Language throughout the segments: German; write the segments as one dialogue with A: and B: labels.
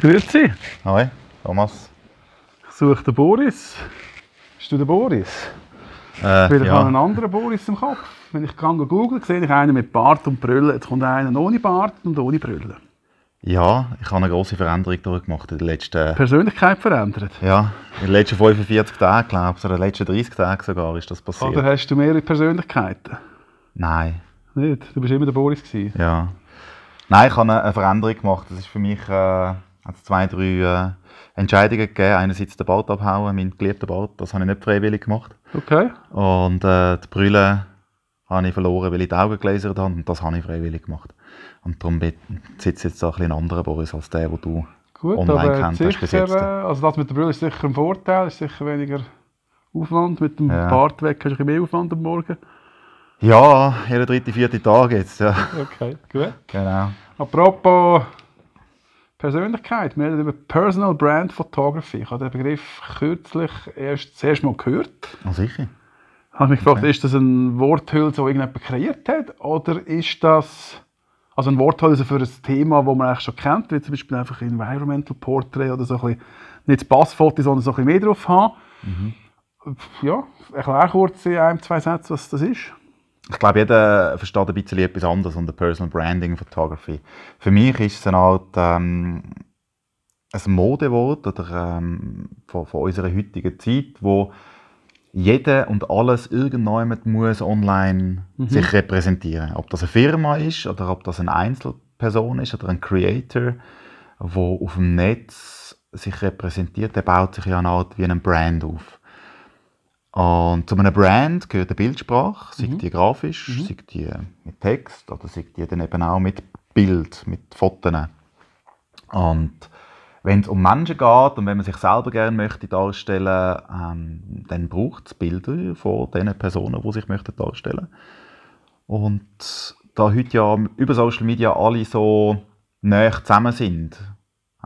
A: Grüezi.
B: Hi, Thomas.
A: Ich suche den Boris. Bist du der Boris?
B: Äh, Wieder ja. habe einen
A: anderen Boris im Kopf. Wenn ich kann google, sehe ich einen mit Bart und Brille. Jetzt kommt einer ohne Bart und ohne Brille.
B: Ja, ich habe eine große Veränderung durchgemacht in den letzten... Persönlichkeit verändert? Ja, in den letzten 45 Tagen, glaube ich, oder in den letzten 30 Tagen sogar ist das passiert. Oder
A: hast du mehrere Persönlichkeiten?
B: Nein. Nicht? Du bist immer der Boris gewesen? Ja. Nein, ich habe eine Veränderung gemacht. Das ist für mich... Äh also zwei, drei äh, Entscheidungen gegeben. Einerseits den Bart abhauen, mein geliebter Bart, das habe ich nicht freiwillig gemacht. Okay. Und äh, die Brille habe ich verloren, weil ich die Augen gelasert habe und das habe ich freiwillig gemacht. Und darum sitzt jetzt auch ein bisschen ein anderer Boris als der, den du Gut, online kennt sicher,
A: äh, Also das mit der Brille ist sicher ein Vorteil, ist sicher weniger Aufwand. Mit dem ja. Bart weg hast du ein bisschen mehr Aufwand am Morgen.
B: Ja, jeden dritten, vierten Tag jetzt. Ja.
A: Okay, gut. Genau. Apropos Persönlichkeit. Wir reden über Personal Brand Photography. Ich habe den Begriff kürzlich erst das Mal gehört.
B: Oh, sicher. Ich habe mich gefragt, okay.
A: ist das ein Worthülse, das irgendjemand kreiert hat? Oder ist das also ein Worthülse für ein Thema, das man eigentlich schon kennt, wie zum Beispiel einfach Environmental Portrait oder so ein bisschen, nicht Passfotos, sondern so ein bisschen mehr drauf haben? Mhm. Ja, erklär kurz in ein, zwei Sätzen, was das ist
B: ich glaube, jeder versteht ein bisschen etwas anderes unter Personal Branding Photography. Für mich ist es eine Art ähm, ein Modewort oder, ähm, von, von, unserer heutigen Zeit, wo jeder und alles irgendjemand muss online mhm. sich repräsentieren. Ob das eine Firma ist oder ob das eine Einzelperson ist oder ein Creator, wo auf dem Netz sich repräsentiert, der baut sich ja eine Art wie ein Brand auf. Und zu einer Brand gehört eine Bildsprache, sei mhm. die grafisch, mhm. sei die mit Text oder sei die dann eben auch mit Bild, mit Fotos. Und wenn es um Menschen geht und wenn man sich selber gerne möchte darstellen, ähm, dann braucht es Bilder von den Personen, die sich möchten darstellen Und da heute ja über Social Media alle so näher zusammen sind,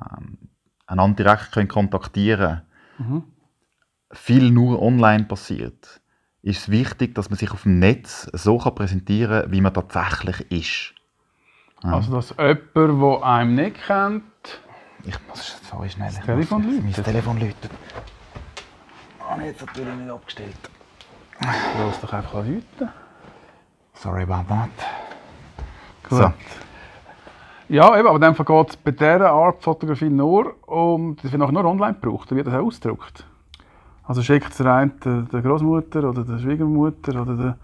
B: ähm, einander direkt können kontaktieren können, mhm viel nur online passiert, ist es wichtig, dass man sich auf dem Netz so präsentieren kann, wie man tatsächlich ist. Ja.
A: Also, dass jemand, der einem nicht kennt.
B: Ich muss so schnell. Das Telefon läutet. Mein Telefon läutet.
A: Habe ah, ich jetzt natürlich nicht abgestellt.
B: Lass doch einfach läuten. Sorry about that. Gut. So.
A: Ja, eben, aber in Fall geht es bei dieser Art Fotografie nur um, dass wir nachher nur online braucht. Dann wird das auch ausgedruckt. Also schickt es rein der, der Großmutter oder der Schwiegermutter oder der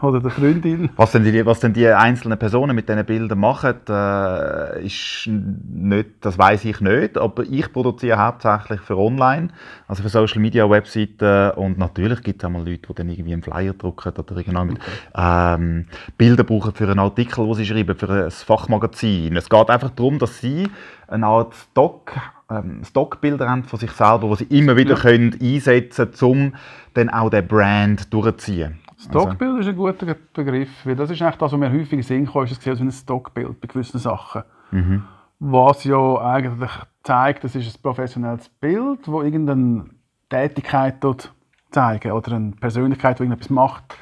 A: oder der Freundin.
B: Was denn die, was denn die einzelnen Personen mit diesen Bildern machen, äh, ist nicht, das weiß ich nicht, aber ich produziere hauptsächlich für online, also für Social Media Webseiten und natürlich gibt es auch mal Leute, die dann irgendwie einen Flyer drucken oder irgendwie ähm, Bilder brauchen für einen Artikel, den sie schreiben, für ein Fachmagazin. Es geht einfach darum, dass sie eine Art Doc ähm, Stockbilder haben von sich selber, die sie immer wieder ja. können einsetzen können, um dann auch den Brand durchzuziehen. Also Stockbild
A: also. ist ein guter Begriff, weil das ist eigentlich das, was mir häufig in Sinn kommt, ist das wie ein Stockbild bei gewissen Sachen. Mhm. Was ja eigentlich zeigt, das ist ein professionelles Bild, das irgendeine Tätigkeit dort zeigen oder eine Persönlichkeit, die irgendetwas macht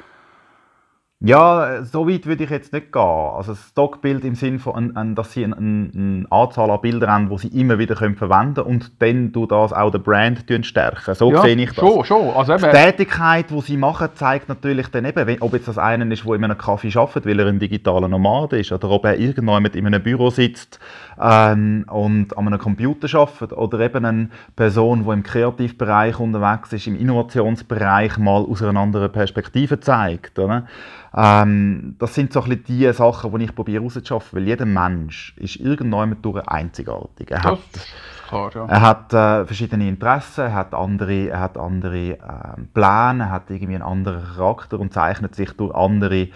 B: ja, so weit würde ich jetzt nicht gehen. Also ein Stockbild im Sinne von, dass sie eine, eine Anzahl an Bildern haben, die sie immer wieder können verwenden können und dann du das auch der Brand stärken. So ja, sehe ich das. Schon, schon. Also eben, die Tätigkeit, die sie machen, zeigt natürlich dann eben, ob jetzt das einer ist, der in einem Kaffee arbeitet, weil er ein digitaler Nomad ist, oder ob er irgendjemand in einem Büro sitzt ähm, und an einem Computer arbeitet, oder eben eine Person, die im Kreativbereich unterwegs ist, im Innovationsbereich mal aus einer anderen Perspektive zeigt. Oder? Ähm, das sind so ein bisschen die Sachen, die ich probiere herauszuschaffen, weil jeder Mensch ist irgendjemand durch einzigartig. Er hat, klar, ja. er hat äh, verschiedene Interessen, er hat andere, er hat andere äh, Pläne, er hat irgendwie einen anderen Charakter und zeichnet sich durch andere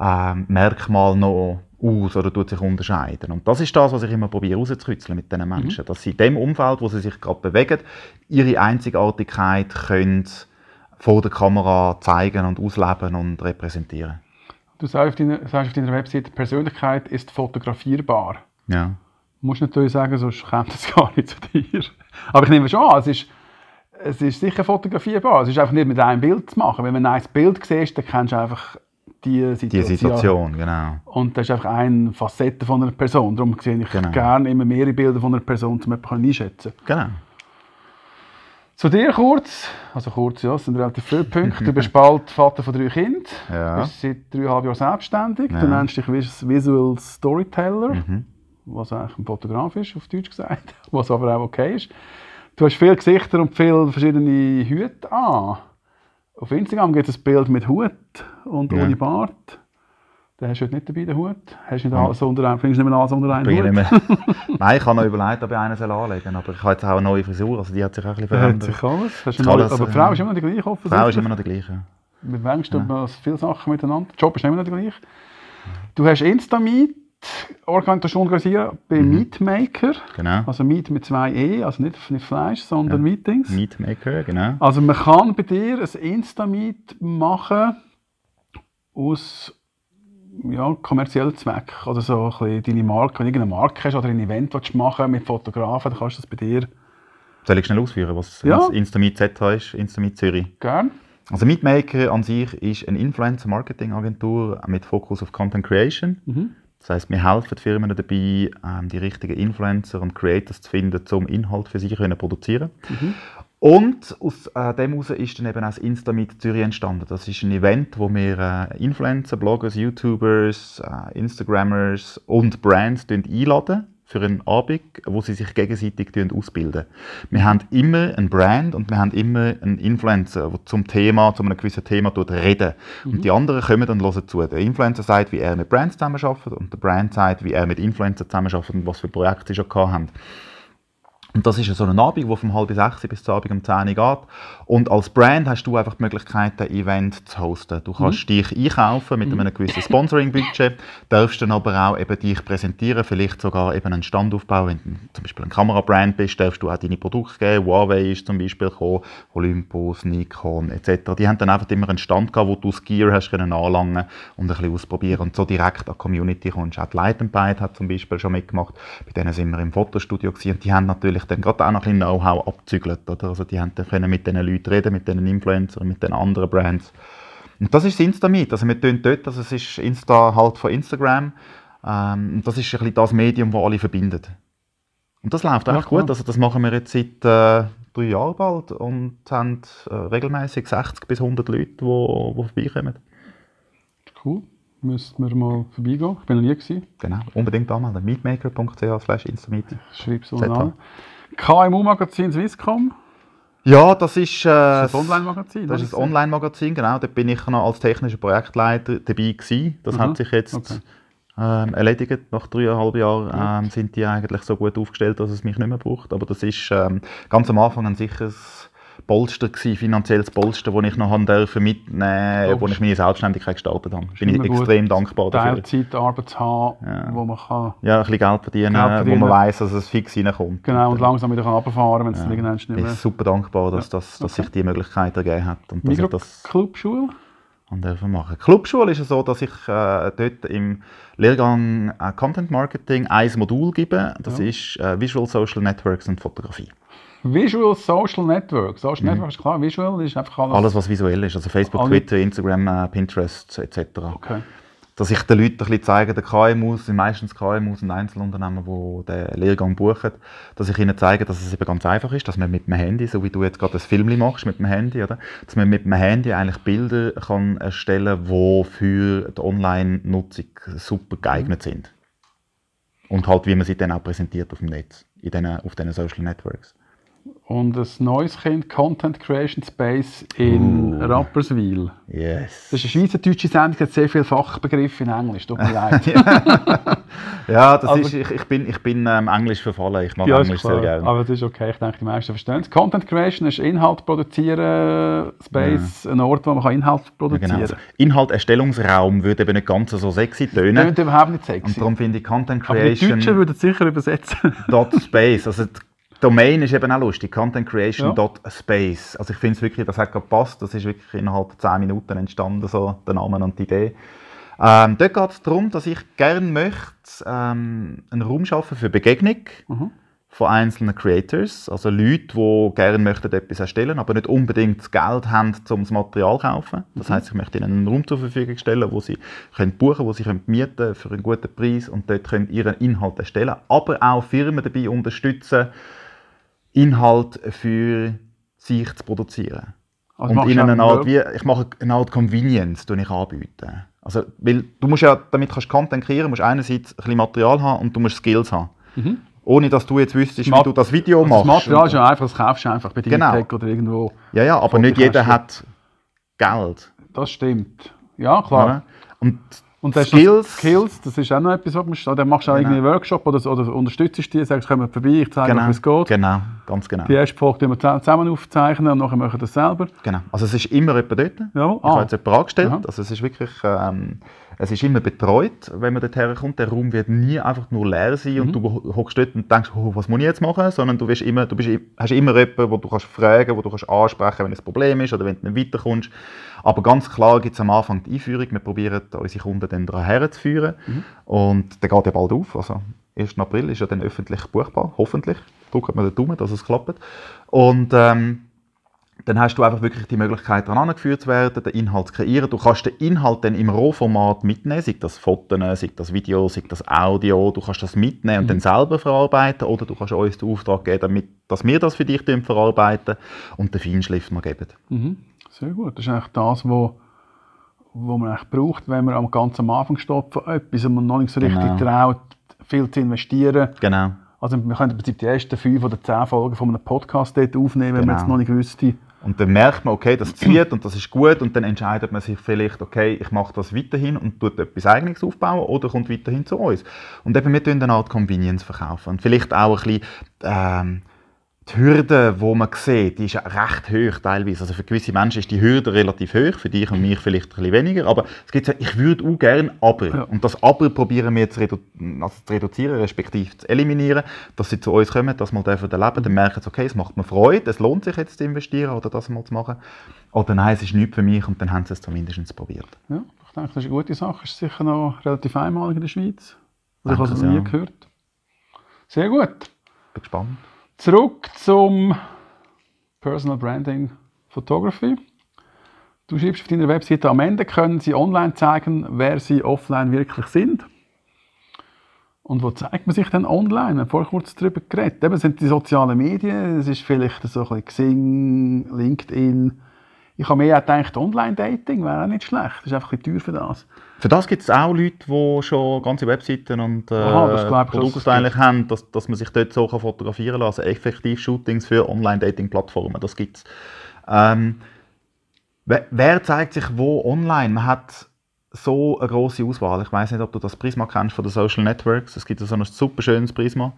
B: äh, Merkmale noch aus oder tut sich unterscheiden. Und das ist das, was ich immer probiere herauszukitzeln mit diesen mhm. Menschen, mhm. dass sie in dem Umfeld, wo sie sich gerade bewegen, ihre Einzigartigkeit können vor der Kamera zeigen und ausleben und repräsentieren
A: du sagst auf deiner, sagst auf deiner Website, Persönlichkeit ist fotografierbar. Ja. Du musst natürlich sagen, sonst kommt das gar nicht zu dir. Aber ich nehme schon an, es ist, es ist sicher fotografierbar. Es ist einfach nicht mit einem Bild zu machen. Wenn man ein Bild siehst, dann kennst du einfach die Situation. Die Situation, genau. Und das ist einfach eine Facette von einer Person. Darum sehe ich genau. gerne immer mehrere Bilder von einer Person, um etwas einschätzen zu können. Genau. Zu dir kurz, also kurz, ja, es sind relativ viele Punkte. Du bist bald Vater von drei Kindern, ja. bist seit dreieinhalb Jahren selbstständig. Ja. Du nennst dich Visual Storyteller, mhm. was eigentlich ein Fotograf ist, auf Deutsch gesagt, was aber auch okay ist. Du hast viele Gesichter und viele verschiedene Hüte an. Auf Instagram gibt es ein Bild mit Hut und ja. ohne Bart. Den hast du heute nicht dabei, den Hut. Hast nicht alles unter einen, bringst nicht mehr alles unter einen Hut?
B: Nein, ich habe noch überlegt, ob ich einen anlegen soll. aber ich habe jetzt auch eine neue Frisur, also die hat sich auch ein bisschen verändert. Hat sich alles. Hast neue, aber die äh, Frau ist immer noch die gleiche, offensichtlich. Frau ist immer noch die gleiche.
A: Wir wechseln ja. viele Sachen miteinander. Der Job ist immer noch der gleiche. Du hast Instameet organisiert bei mhm. Meatmaker. Genau. Also Meet mit zwei E, also nicht, nicht Fleisch, sondern ja. Meetings. Meetmaker, genau. Also man kann bei dir ein Instameet machen aus ja, kommerziellen Zweck oder so deine Marke, wenn du irgendeine Marke hast oder ein Event willst
B: machen mit Fotografen, dann kannst du das bei dir... Soll ich schnell ausführen, was ja. Instamiet Z ist, InstaMeet Zürich? Gerne. Also Meetmaker an sich ist eine Influencer-Marketing-Agentur mit Fokus auf Content Creation. Mhm. Das heißt, wir helfen Firmen dabei, ähm, die richtigen Influencer und Creators zu finden, um Inhalt für sie zu produzieren. Mhm. Und aus äh, dem heraus ist dann eben auch das Instamit Zürich entstanden. Das ist ein Event, wo wir äh, Influencer, Bloggers, YouTubers, äh, Instagrammers und Brands einladen für einen Abend, wo sie sich gegenseitig ausbilden. Wir haben immer einen Brand und wir haben immer einen Influencer, der zum Thema, zu einem gewissen Thema reden mhm. Und die anderen kommen dann hören zu. Der Influencer sagt, wie er mit Brands zusammenarbeitet und der Brand sagt, wie er mit Influencer zusammenarbeitet und was für Projekte sie schon hatten. Und das ist so ein Abend, der von halb sechs bis zum Abend um zehn geht. Und als Brand hast du einfach die Möglichkeit, ein Event zu hosten. Du kannst mhm. dich einkaufen mit mhm. einem gewissen Sponsoring-Budget, darfst dann aber auch eben dich präsentieren, vielleicht sogar eben einen Stand aufbauen. Wenn du zum Beispiel ein Kamerabrand bist, darfst du auch deine Produkte geben. Huawei ist zum Beispiel gekommen, Olympus, Nikon etc. Die haben dann einfach immer einen Stand gehabt, wo du das Gear hast können anlangen und ein bisschen ausprobieren und so direkt an die Community kommst. Auch die Light Byte hat zum Beispiel schon mitgemacht. Bei denen sind wir im Fotostudio gewesen. und die haben natürlich natürlich dann gerade auch noch ein bisschen Know-how abzügelt. Oder? Also die haben können mit diesen Leuten reden, mit diesen Influencern, mit den anderen Brands. Und das ist das Insta mit. Also wir tun dort, also es ist Insta halt von Instagram. Ähm, das ist ein bisschen das Medium, das alle verbindet. Und das läuft einfach gut. Also das machen wir jetzt seit äh, drei Jahren bald und haben äh, regelmäßig 60 bis 100 Leute, die vorbeikommen. Cool müssten wir mal vorbeigehen. Ich bin noch nie gewesen. Genau, unbedingt anmelden. meetmaker.ch slash instameet. Schreib so an. KMU-Magazin Swisscom. Ja, das ist, äh, das ist ein Online-Magazin. Das ist ein Online-Magazin, genau. Da bin ich noch als technischer Projektleiter dabei gewesen. Das Aha, hat sich jetzt okay. ähm, erledigt. Nach dreieinhalb Jahren ähm, sind die eigentlich so gut aufgestellt, dass es mich nicht mehr braucht. Aber das ist ähm, ganz am Anfang ein sicheres Polster gewesen, finanzielles Polster, das ich noch haben mitnehmen durfte, oh, als ich meine Selbstständigkeit gestaltet habe. Bin ich extrem dankbar dafür.
A: Teilzeitarbeit zu haben, ja. wo man kann... Ja,
B: ein bisschen Geld verdienen, kann, wo man weiß, dass es fix reinkommt.
A: Genau, und, langsam wieder runterfahren kann, wenn es ja. irgendwann nicht mehr... Ich bin super
B: dankbar, dass, dass, dass okay. sich diese Möglichkeit ergeben hat. Und dass das Clubschule? dürfen machen. Clubschule ist es so, dass ich äh, dort im Lehrgang äh, Content Marketing ein Modul gebe. Das ja. ist äh, Visual Social Networks und Fotografie. Visual Social Network. Social
A: mhm. Network ist klar, Visual ist einfach alles. Alles, was
B: visuell ist. Also Facebook, Twitter, Instagram, äh, Pinterest etc. Okay. Dass ich den Leuten ein bisschen zeige, den KMUs, sind meistens KMUs und Einzelunternehmen, die den Lehrgang buchen, dass ich ihnen zeige, dass es eben ganz einfach ist, dass man mit dem Handy, so wie du jetzt gerade das Film machst mit dem Handy, oder? dass man mit dem Handy eigentlich Bilder kann erstellen kann, die für die Online-Nutzung super geeignet mhm. sind. Und halt, wie man sie dann auch präsentiert auf dem Netz, in den, auf diesen Social Networks
A: und ein neues Kind, Content Creation
B: Space in uh. Rapperswil. Yes.
A: Das ist eine schweizerdeutsche Sendung, hat sehr viele Fachbegriffe in Englisch, tut mir leid. ja, das aber also ist, ich,
B: ich bin, ich bin ähm, Englisch
A: verfallen, ich mag ja, Englisch sehr gerne. Aber das ist okay, ich denke, die meisten verstehen es. Content Creation ist Inhalt produzieren, äh, Space, ja. ein Ort, wo man kann Inhalt genau. produzieren kann. Ja, genau.
B: Inhalterstellungsraum würde eben nicht ganz so sexy tönen. Das würde überhaupt nicht sexy. Und darum finde ich Content Creation... Aber die Deutschen würden es sicher übersetzen. dot Space, also Domain ist eben auch lustig, contentcreation.space. Ja. Also ich finde es wirklich, das hat gepasst, das ist wirklich innerhalb von 10 Minuten entstanden, so der Name und die Idee. Ähm, dort geht es darum, dass ich gerne möchte ähm, einen Raum schaffen für Begegnung mhm. von einzelnen Creators, also Leute, die gerne möchten etwas erstellen, aber nicht unbedingt das Geld haben, um das Material zu kaufen. Das mhm. heißt, ich möchte ihnen einen Raum zur Verfügung stellen, wo sie können buchen, wo sie können mieten für einen guten Preis und dort können ihren Inhalt erstellen, aber auch Firmen dabei unterstützen Inhalt für sich zu produzieren. Also und ihnen eine Art, wie, ich mache eine Art Convenience, die ich anbiete. Also, weil du musst ja, damit kannst Content kreieren, musst einerseits ein bisschen Material haben und du musst Skills haben. Mhm. Ohne dass du jetzt wüsstest, Mat wie du das Video also machst. Das Material ist
A: ja einfach, das kaufst du einfach bei genau. Tech oder irgendwo.
B: Ja, ja, aber nicht jeder hat Geld.
A: Das stimmt. Ja, klar. Ja,
B: und und dann Skills.
A: Skills, das ist auch noch etwas, was man steht. Ah, dann machst du auch genau. einen Workshop oder, oder unterstützt die, sagst, komm vorbei, ich zeige genau. dir, wie es
B: geht. Genau, ganz genau. Die
A: erste Folge wir zusammen aufzeichnen und nachher machen wir das selber.
B: Genau, also es ist immer jemand dort. Ja. Ich ah. habe jetzt ah. jemanden angestellt, Aha. also es ist wirklich... Ähm, es ist immer betreut, wenn man dort herkommt. Der Raum wird nie einfach nur leer sein und mhm. du hockst dort und denkst, oh, was muss ich jetzt machen? Sondern du, wirst immer, du bist, hast immer jemanden, wo du kannst fragen, wo du kannst ansprechen, wenn ein Problem ist oder wenn du nicht weiterkommst. Aber ganz klar gibt es am Anfang die Einführung. Wir probieren unsere Kunden dann daran herzuführen. Mhm. Und der geht ja bald auf. Also 1. April ist ja dann öffentlich buchbar, hoffentlich. Drücken man den Daumen, dass es klappt. Und ähm, dann hast du einfach wirklich die Möglichkeit, daran angeführt zu werden, den Inhalt zu kreieren. Du kannst den Inhalt dann im Rohformat mitnehmen, sei das Fotos, sei das Video, sei das Audio. Du kannst das mitnehmen und mhm. dann selber verarbeiten oder du kannst uns den Auftrag geben, damit, dass wir das für dich verarbeiten und den Feinschliff noch geben.
A: Mhm. Sehr gut. Das ist eigentlich das, was wo man eigentlich braucht, wenn man am ganz am Anfang steht von etwas und man noch nicht so richtig genau. traut, viel zu investieren. Genau. Also wir können im Prinzip die ersten fünf oder zehn Folgen von einem Podcast dort aufnehmen, genau. wenn man es genau.
B: noch nicht wüsste. Und dann merkt man, okay, das zieht und das ist gut und dann entscheidet man sich vielleicht, okay, ich mache das weiterhin und tut etwas Eigenes aufbauen oder kommt weiterhin zu uns. Und eben, wir tun eine Art halt Convenience verkaufen und vielleicht auch ein bisschen, ähm, die Hürde, die man sieht, die ist recht hoch teilweise. Also für gewisse Menschen ist die Hürde relativ hoch, für dich und mich vielleicht ein bisschen weniger. Aber es gibt ja, ich würde auch gerne, aber. Ja. Und das aber probieren wir zu, redu also zu reduzieren, respektive zu eliminieren, dass sie zu uns kommen, dass wir dürfen erleben, dann merken sie, okay, es macht mir Freude, es lohnt sich jetzt zu investieren oder das mal zu machen. Oder nein, es ist nichts für mich und dann haben sie es zumindest probiert.
A: Ja, ich denke, das ist eine gute Sache. Das ist sicher noch relativ einmalig in der Schweiz. Also ich habe es noch nie ja. gehört. Sehr gut. Ich Bin gespannt. Zurück zum Personal Branding Photography. Du schreibst auf deiner Webseite, am Ende können sie online zeigen, wer sie offline wirklich sind. Und wo zeigt man sich denn online? Wir haben vorhin kurz darüber geredet. Eben sind die sozialen Medien, es ist vielleicht so ein bisschen Xing, LinkedIn, ich habe mir auch gedacht, Online-Dating wäre auch nicht schlecht. Das ist einfach ein bisschen teuer für das.
B: Für das gibt es auch Leute, die schon ganze Webseiten und Produkte äh, ich, eigentlich haben, dass, dass man sich dort so fotografieren lassen kann. Effektiv Shootings für Online-Dating-Plattformen, das gibt es. Ähm, wer, zeigt sich wo online? Man hat so eine grosse Auswahl. Ich weiß nicht, ob du das Prisma kennst von den Social Networks. Es gibt so ein super schönes Prisma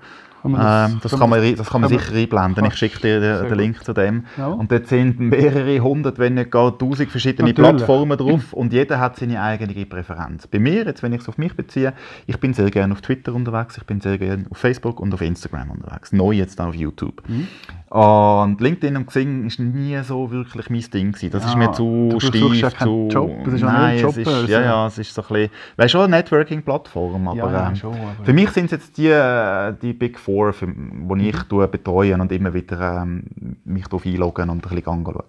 B: das, ähm, das, kann man, das, kann man, sicher einblenden. Ich schicke dir den, den Link zu dem. Ja. Und dort sind mehrere hundert, wenn nicht gar tausend verschiedene Natürlich. Plattformen drauf und jeder hat seine eigene Präferenz. Bei mir, jetzt wenn ich es auf mich beziehe, ich bin sehr gerne auf Twitter unterwegs, ich bin sehr gerne auf Facebook und auf Instagram unterwegs. Neu jetzt auch auf YouTube. Mhm. Und LinkedIn und Xing ist nie so wirklich mein Ding gewesen. Das ja, ist mir ah, zu steif, ja zu... Job. Das ist Nein, Job, ist, ja, ja, es ist so ein bisschen... Weißt du, schon eine Networking-Plattform, aber, ja, ähm, schon, aber, für mich sind es jetzt die, äh, die Big Four Core, für, wo ich mhm. betreue und immer wieder ähm, mich darauf einloggen und ein bisschen anschauen.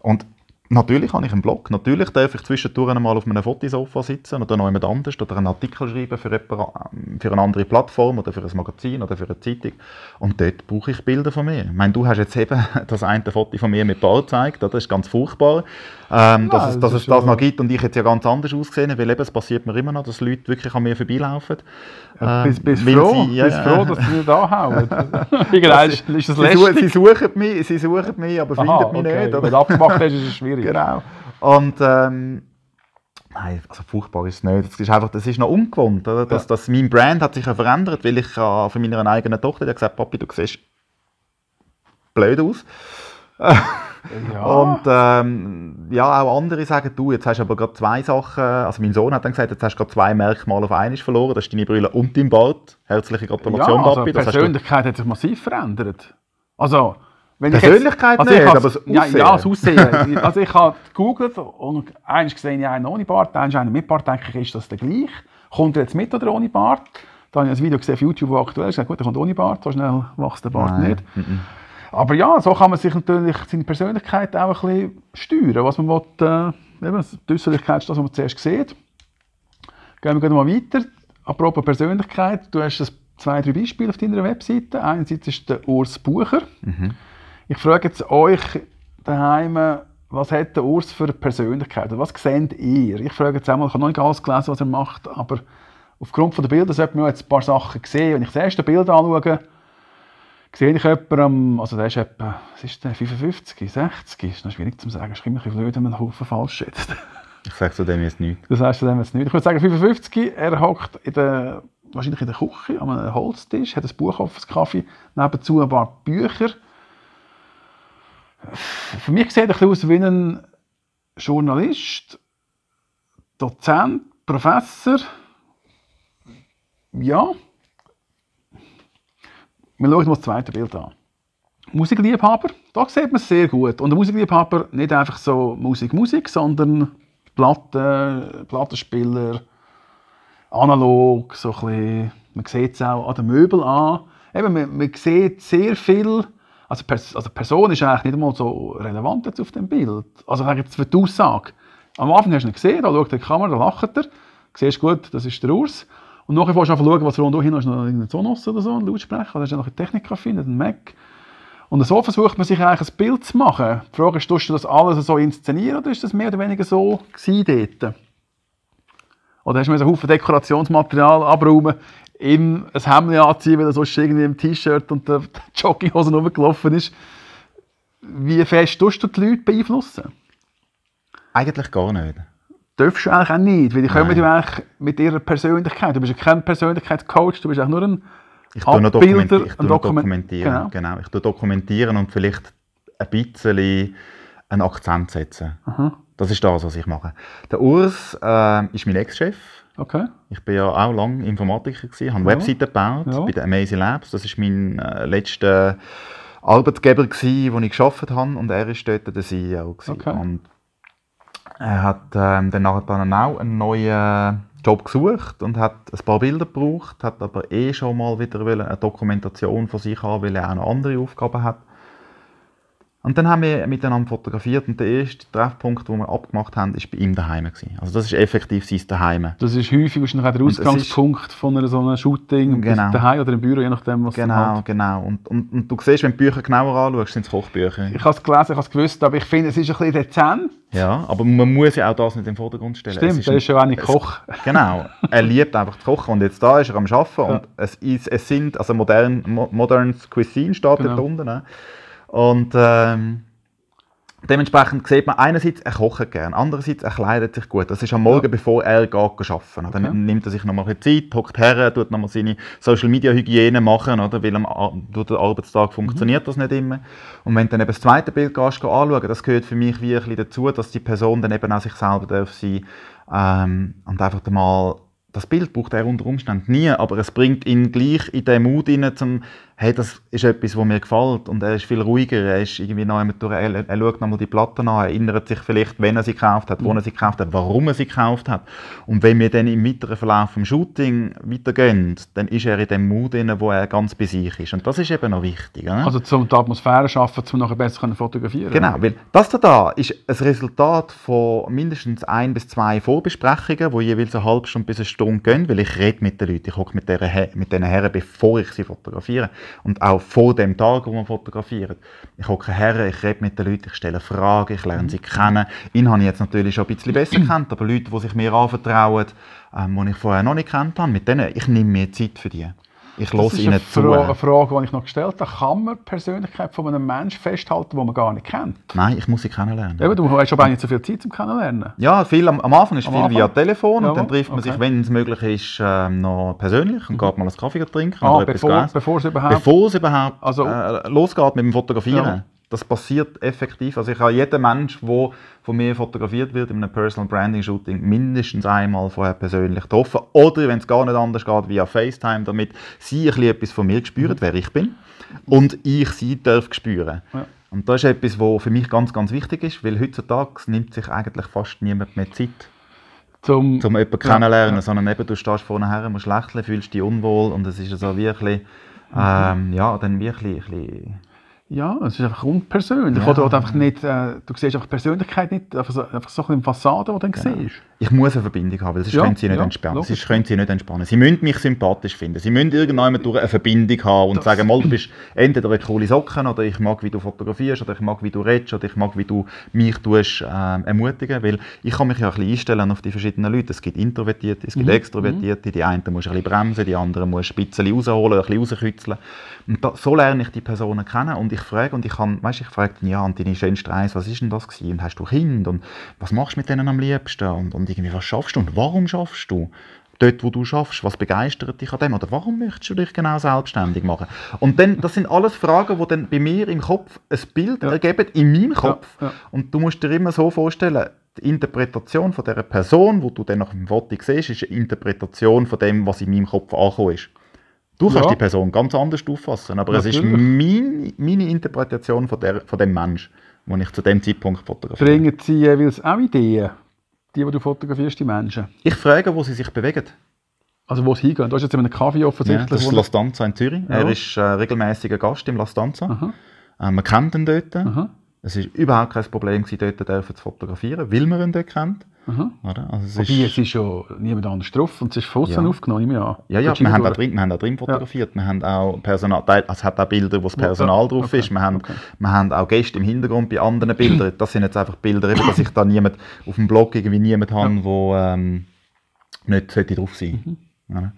B: Und Natürlich habe ich einen Blog. Natürlich darf ich zwischendurch einmal auf einem Fotosofa sitzen oder noch jemand anderes oder einen Artikel schreiben für, jemand, ähm, für eine andere Plattform oder für ein Magazin oder für eine Zeitung. Und dort brauche ich Bilder von mir. Ich meine, du hast jetzt eben das eine Foto von mir mit Bart gezeigt. Das ist ganz furchtbar, ähm, Nein, dass, es, dass das es das noch gibt und ich jetzt ja ganz anders ausgesehen weil eben es passiert mir immer noch, dass Leute wirklich an mir vorbeilaufen. Ja, bist, ähm, bist, froh, sie, äh, bist froh, dass sie nicht anhauen. ist, ist das sie, sie, suchen mich, sie suchen mich, aber Aha, finden mich okay. nicht. Wenn du abgemacht hast, ist es schwierig. Natürlich. Genau. Und ähm, Nein, also furchtbar ist es nicht. Das ist einfach, das ist noch ungewohnt. Oder? Dass, ja. dass mein Brand hat sich ja verändert, weil ich ja äh, von meiner eigenen Tochter die hat gesagt Papi, du siehst blöd aus. Ja. Und ähm, ja, auch andere sagen, du, jetzt hast du aber gerade zwei Sachen, also mein Sohn hat dann gesagt, jetzt hast du gerade zwei Merkmale auf einmal verloren, das ist deine Brille und dein Bart. Herzliche Gratulation, ja, also Papi. Die Persönlichkeit
A: hat sich massiv verändert. Also, wenn Persönlichkeit ich jetzt, also nicht, ich aber das Ja, ja das Aussehen. also ich habe gegoogelt und eins gesehen, einen ohne Bart, eins einen mit Bart, denke ich, ist das der gleich. Kommt er jetzt mit oder ohne Bart? Da habe ich ein Video gesehen auf YouTube, das aktuell ist, gesagt, gut, er kommt ohne Bart, so schnell wächst der Bart Nein. nicht. Mhm. Aber ja, so kann man sich natürlich seine Persönlichkeit auch ein bisschen steuern, was man will, äh, eben, die Äußerlichkeit ist das, was man zuerst sieht. Gehen wir mal weiter. Apropos Persönlichkeit, du hast zwei, drei Beispiele auf deiner Webseite. Einerseits ist der Urs Bucher. Mhm. Ich frage jetzt euch daheim, was hat der Urs für eine Persönlichkeit? Was seht ihr? Ich frage jetzt einmal, ich habe noch nicht alles gelesen, was er macht, aber aufgrund der Bilder sollte man jetzt ein paar Sachen sehen. Wenn ich das erste Bild anschaue, sehe ich jemanden, also der ist etwa, was ist der, 55, 60? Ist noch schwierig zu sagen, ist immer ein blöd, wenn man einen Haufen falsch schätzt.
B: Ich sage zu dem jetzt nichts.
A: Das sagst du dem jetzt nichts. Ich würde sagen, 55, er hockt in der, wahrscheinlich in der Küche an einem Holztisch, hat ein Buch auf, dem Kaffee, nebenzu ein paar Bücher. Für mich sieht er ein bisschen aus wie ein Journalist, Dozent, Professor. Ja. Wir schauen uns das zweite Bild an. Musikliebhaber, da sieht man es sehr gut. Und der Musikliebhaber nicht einfach so Musik, Musik, sondern Platten, Plattenspieler, analog, so ein bisschen, man sieht es auch an den Möbeln an. Eben, man, man sieht sehr viel also, also Person ist eigentlich nicht einmal so relevant jetzt auf dem Bild. Also jetzt für die Aussage. Am Anfang hast du ihn gesehen, da schaut die Kamera, da lacht er. Du siehst gut, das ist der Urs. Und nachher fährst du einfach schauen, was rundum hin ist, noch irgendein Sonos oder so, ein Lautsprecher, oder hast du noch eine Technik findet, einen Mac. Und so versucht man sich eigentlich ein Bild zu machen. Die Frage ist, tust du das alles so inszenieren oder ist das mehr oder weniger so gewesen dort? Oder hast du mir so Haufen Dekorationsmaterial abräumen ihm ein Hemd anziehen, weil er sonst irgendwie im T-Shirt und der Jogginghose rumgelaufen ist. Wie fest tust du die Leute beeinflussen? Eigentlich gar nicht. Dürfst du eigentlich auch nicht, weil die kommen ja eigentlich mit ihrer Persönlichkeit. Du bist ja kein Persönlichkeitscoach, du bist auch nur ein ich Abbilder. Dokumentier ich dokumentieren,
B: genau. genau. Ich dokumentieren und vielleicht ein bisschen einen Akzent setzen. Mhm. Das ist das, was ich mache. Der Urs äh, ist mein Ex-Chef Okay. Ich bin ja auch lange Informatiker, habe ja. Webseiten gebaut ja. bei den Amazing Labs. Das war mein äh, letzter Arbeitgeber, den ich geschafft habe und er war dort der CEO. Okay. Und er hat ähm, dann dann auch einen neuen Job gesucht und hat ein paar Bilder gebraucht, hat aber eh schon mal wieder eine Dokumentation von sich haben, weil er auch noch andere Aufgaben hat. Und dann haben wir miteinander fotografiert und der erste Treffpunkt, den wir abgemacht haben, war bei ihm daheim. Also das ist effektiv sein Daheim. Das ist häufig wahrscheinlich auch der Ausgangspunkt von einer, so einem Shooting, genau. daheim oder im Büro, je nachdem, was Genau, hat. genau. Und, und, und, du siehst, wenn du die Bücher genauer anschaust, sind es Kochbücher. Ich habe es gelesen, ich habe es gewusst, aber ich finde, es ist ein bisschen dezent. Ja, aber man muss ja auch das nicht in den Vordergrund stellen. Stimmt, er ist ja auch Koch. Es, genau, er liebt einfach zu kochen und jetzt da ist er am Arbeiten ja. und es, ist, es sind, also modern, modernes Cuisine steht genau. da unten. Ne? Und ähm, dementsprechend sieht man einerseits, er kocht gern, andererseits er kleidet sich gut. Das ist am Morgen, ja. bevor er geht, arbeiten. Oder? Dann nimmt er sich nochmal ein Zeit, hockt her, tut nochmal seine Social Media Hygiene machen, oder? weil am durch den Arbeitstag funktioniert mhm. das nicht immer. Und wenn du dann eben das zweite Bild gehst, anschauen, das gehört für mich wie ein bisschen dazu, dass die Person dann eben auch sich selber darf sein ähm, und einfach mal das Bild braucht er unter Umständen nie, aber es bringt ihn gleich in den Mut hinein, zum hey, das ist etwas, was mir gefällt. Und er ist viel ruhiger, er ist irgendwie noch einmal durch, er, er schaut nochmal die Platten an, erinnert sich vielleicht, wenn er sie gekauft hat, wo mhm. er sie gekauft hat, warum er sie gekauft hat. Und wenn wir dann im weiteren Verlauf des Shooting weitergehen, dann ist er in dem Mut drin, wo er ganz bei sich ist. Und das ist eben noch wichtig. Ne? Also zum die Atmosphäre schaffen, um nachher besser fotografieren Genau, weil das da ist ein Resultat von mindestens ein bis zwei Vorbesprechungen, wo jeweils eine halbe Stunde bis eine Stunde gehen, weil ich rede mit den Leuten, ich hocke mit, mit denen her, bevor ich sie fotografiere und auch vor dem Tag, wo man fotografiert. Ich hocke her, ich rede mit den Leuten, ich stelle Fragen, ich lerne sie mhm. kennen. Ihn habe ich jetzt natürlich schon ein bisschen besser kennt, aber Leute, die sich mir anvertrauen, ähm, die ich vorher noch nicht kennt habe, mit denen, ich nehme mir Zeit für die ich höre Ihnen zu. Das ist eine
A: Frage, die ich noch gestellt habe. Kann man die Persönlichkeit von einem Menschen festhalten, den man gar nicht kennt?
B: Nein, ich muss sie kennenlernen. Eben, du hast aber eigentlich
A: zu viel Zeit zum Kennenlernen.
B: Ja, viel, am, am Anfang ist am viel Anfang? via Telefon ja, und dann trifft man okay. sich, wenn es möglich ist, ähm, noch persönlich und mhm. geht mal einen Kaffee trinken ah, oder bevor, etwas bevor es überhaupt, bevor es überhaupt also, äh, losgeht mit dem Fotografieren. Ja das passiert effektiv. Also ich habe jeden Mensch, der von mir fotografiert wird, in einem Personal Branding Shooting mindestens einmal vorher persönlich getroffen. Oder, wenn es gar nicht anders geht, via FaceTime, damit sie ein etwas von mir spüren, mhm. wer ich bin. Und ich sie darf spüren. Ja. Und das ist etwas, was für mich ganz, ganz wichtig ist, weil heutzutage nimmt sich eigentlich fast niemand mehr Zeit zum, zum jemanden kennenlernen, ja. sondern eben, du stehst vorne her, musst lächeln, fühlst dich unwohl und es ist so also wirklich, mhm. ähm, ja, dann wirklich ein bisschen
A: ja, es ist einfach unpersönlich. Ja. Oder einfach nicht, äh, du siehst einfach die Persönlichkeit nicht, einfach so, einfach so ein Fassade, die du dann ja. Genau. siehst
B: ich muss eine Verbindung haben, sonst ja, können sie nicht ja, entspannen. Logisch. Sonst können sie nicht entspannen. Sie müssen mich sympathisch finden. Sie müssen irgendjemand durch eine Verbindung haben und das. sagen, mal, du bist entweder eine coole Socken oder ich mag, wie du fotografierst oder ich mag, wie du redest oder ich mag, wie du mich tust, äh, ermutigen. Weil ich kann mich ja ein bisschen einstellen auf die verschiedenen Leute. Es gibt Introvertierte, es gibt mhm. Extrovertierte. Die einen musst du ein bisschen bremsen, die anderen musst du ein bisschen rausholen, ein bisschen rauskützeln. Und da, so lerne ich die Personen kennen und ich frage und ich kann, weißt, ich frage dann, ja, und deine schönste Reise, was ist denn das gewesen? Und hast du Kind? Und was machst du mit denen am liebsten? Und, und denkt irgendwie, was schaffst du und warum schaffst du? Dort, wo du schaffst, was begeistert dich an dem oder warum möchtest du dich genau selbstständig machen? Und dann, das sind alles Fragen, die dann bei mir im Kopf ein Bild ja. ergeben, in meinem Kopf. Ja, ja. Und du musst dir immer so vorstellen, die Interpretation von dieser Person, wo du dann nach dem Foto siehst, ist eine Interpretation von dem, was in meinem Kopf angekommen ist. Du kannst ja. die Person ganz anders auffassen, aber Natürlich. es ist mein, meine Interpretation von, der, von dem Menschen, den ich zu dem Zeitpunkt fotografiere.
A: Bringen Sie jeweils auch Ideen die, die du fotografierst, die Menschen? Ich frage, wo sie sich bewegen.
B: Also wo sie hingehen. Du hast jetzt in einem Kaffee offensichtlich. Ja, das ist La Stanza in Zürich. Ja. Er ist äh, regelmäßiger Gast im La Stanza. Äh, man kennt ihn dort. Aha. Es war überhaupt kein Problem, dort zu fotografieren, weil man ihn dort kennt. Oder? Also es Wobei, ist, es ist ja niemand anders drauf und es ist von ja. aufgenommen, nehme ich
A: an. Ja, ja, wir haben, auch drin,
B: wir haben auch drin fotografiert, ja. wir haben auch Personal, also es hat auch Bilder, wo das Personal okay. drauf ist, wir haben, okay. wir haben auch Gäste im Hintergrund bei anderen Bildern, das sind jetzt einfach Bilder, dass ich da niemand auf dem Blog irgendwie niemand habe, der wo ähm, nicht drauf sein sollte. Mhm.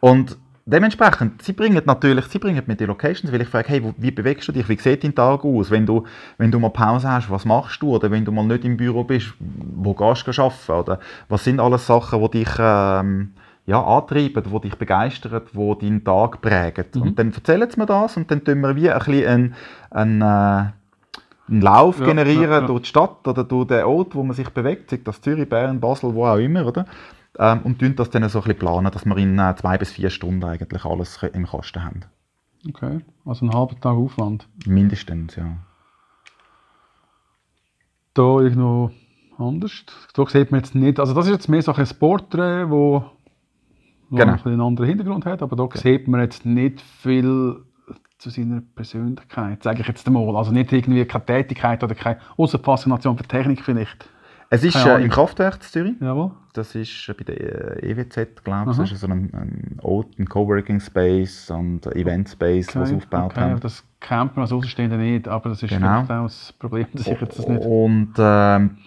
B: Und dementsprechend, sie bringen natürlich, sie bringen mir die Locations, weil ich frage, hey, wie bewegst du dich, wie sieht dein Tag aus, wenn du, wenn du mal Pause hast, was machst du, oder wenn du mal nicht im Büro bist, wo gehst du arbeiten, oder was sind alles Sachen, die dich ähm, ja, antreiben, die dich begeistern, die deinen Tag prägen. Mhm. Und dann erzählen sie mir das und dann tun wir wie ein bisschen einen, einen, äh, einen Lauf ja, generieren ja, ja. durch die Stadt oder durch den Ort, wo man sich bewegt, sei das Zürich, Bern, Basel, wo auch immer, oder? ähm, und tun das dann so ein bisschen planen, dass wir in äh, zwei bis vier Stunden eigentlich alles im Kasten haben.
A: Okay, also einen halben Tag Aufwand.
B: Mindestens, ja.
A: Da ich noch anders. Da sieht man jetzt nicht, also das ist jetzt mehr so ein Porträt, wo genau. einen anderen Hintergrund hat, aber da okay. Genau. sieht man jetzt nicht viel zu seiner Persönlichkeit, sage ich jetzt mal. Also nicht irgendwie keine Tätigkeit oder keine, außer Faszination für Technik vielleicht. Es ist äh, im
B: Kraftwerk in Zürich. Jawohl. Das ist äh, bei der äh, EWZ, glaube ich. Das ist so ein, ein, Old, Coworking Space und Event Space, okay. was aufgebaut okay. haben.
A: Das kennt man als Außenstehender nicht, aber das ist genau. auch das Problem, dass ich jetzt das nicht.
B: Und ähm,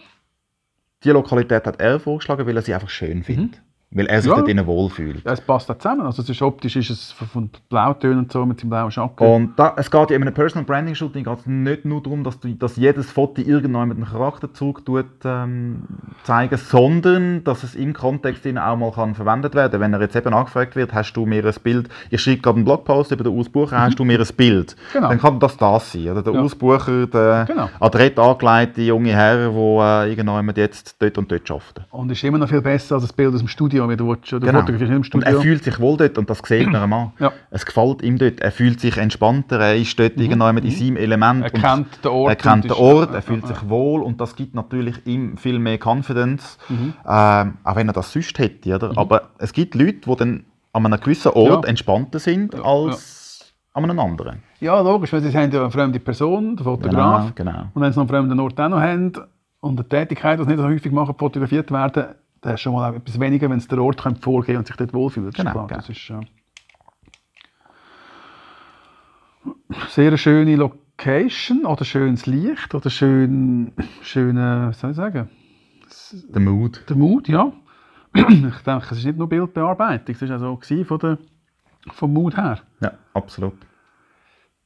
B: die Lokalität hat er vorgeschlagen, weil er sie einfach schön mhm. findet. Mhm. Weil er sich ja. dort wohlfühlt.
A: Es passt auch zusammen. Also es ist optisch ist es von Blautönen und so mit dem blauen Schatten. Und
B: da, es geht ja in einem Personal Branding Shooting geht's nicht nur darum, dass, du, dass jedes Foto irgendwann mit einem Charakterzug tut, ähm, zeigen, sondern dass es im Kontext auch mal kann verwendet werden kann. Wenn er jetzt eben angefragt wird, hast du mir ein Bild, ich schreibe gerade einen Blogpost über den Ausbucher, mhm. hast du mir ein Bild? Genau. Dann kann das das sein. Oder der ja. Ausbucher, der genau. adrett angelegte junge Herr, der äh, irgendjemand jetzt dort und dort arbeitet.
A: Und ist immer noch viel besser als das Bild aus dem Studio Studio, wenn du willst. Du genau. fotografierst nicht im Studio. Und er fühlt
B: sich wohl dort und das sieht man an. Ja. Es gefällt ihm dort. Er fühlt sich entspannter, er ist dort mhm. irgendwann in seinem mhm. Element. Er kennt den Ort. Er kennt den Ort, er fühlt sich wohl und das gibt natürlich ihm viel mehr Confidence, mhm. ähm, auch wenn er das sonst hätte. Oder? Mhm. Aber es gibt Leute, die dann an einem gewissen Ort ja. entspannter sind ja. als an einem anderen.
A: Ja, logisch, weil sie haben ja eine fremde Person, den genau, Fotograf. Genau, genau. Und wenn sie noch einen fremden Ort auch noch haben und eine Tätigkeit, die sie nicht so häufig machen, fotografiert werden, ist schon mal etwas weniger, wenn es der Ort könnte vorgehen und sich dort wohlfühlt. Das genau, genau, Das ist äh, sehr schöne Location oder schönes Licht oder schön, schöne, was soll ich sagen? Der Mood. Der Mood, ja. ich denke, es ist nicht nur Bildbearbeitung, es war auch so von der, vom Mood her. Ja, absolut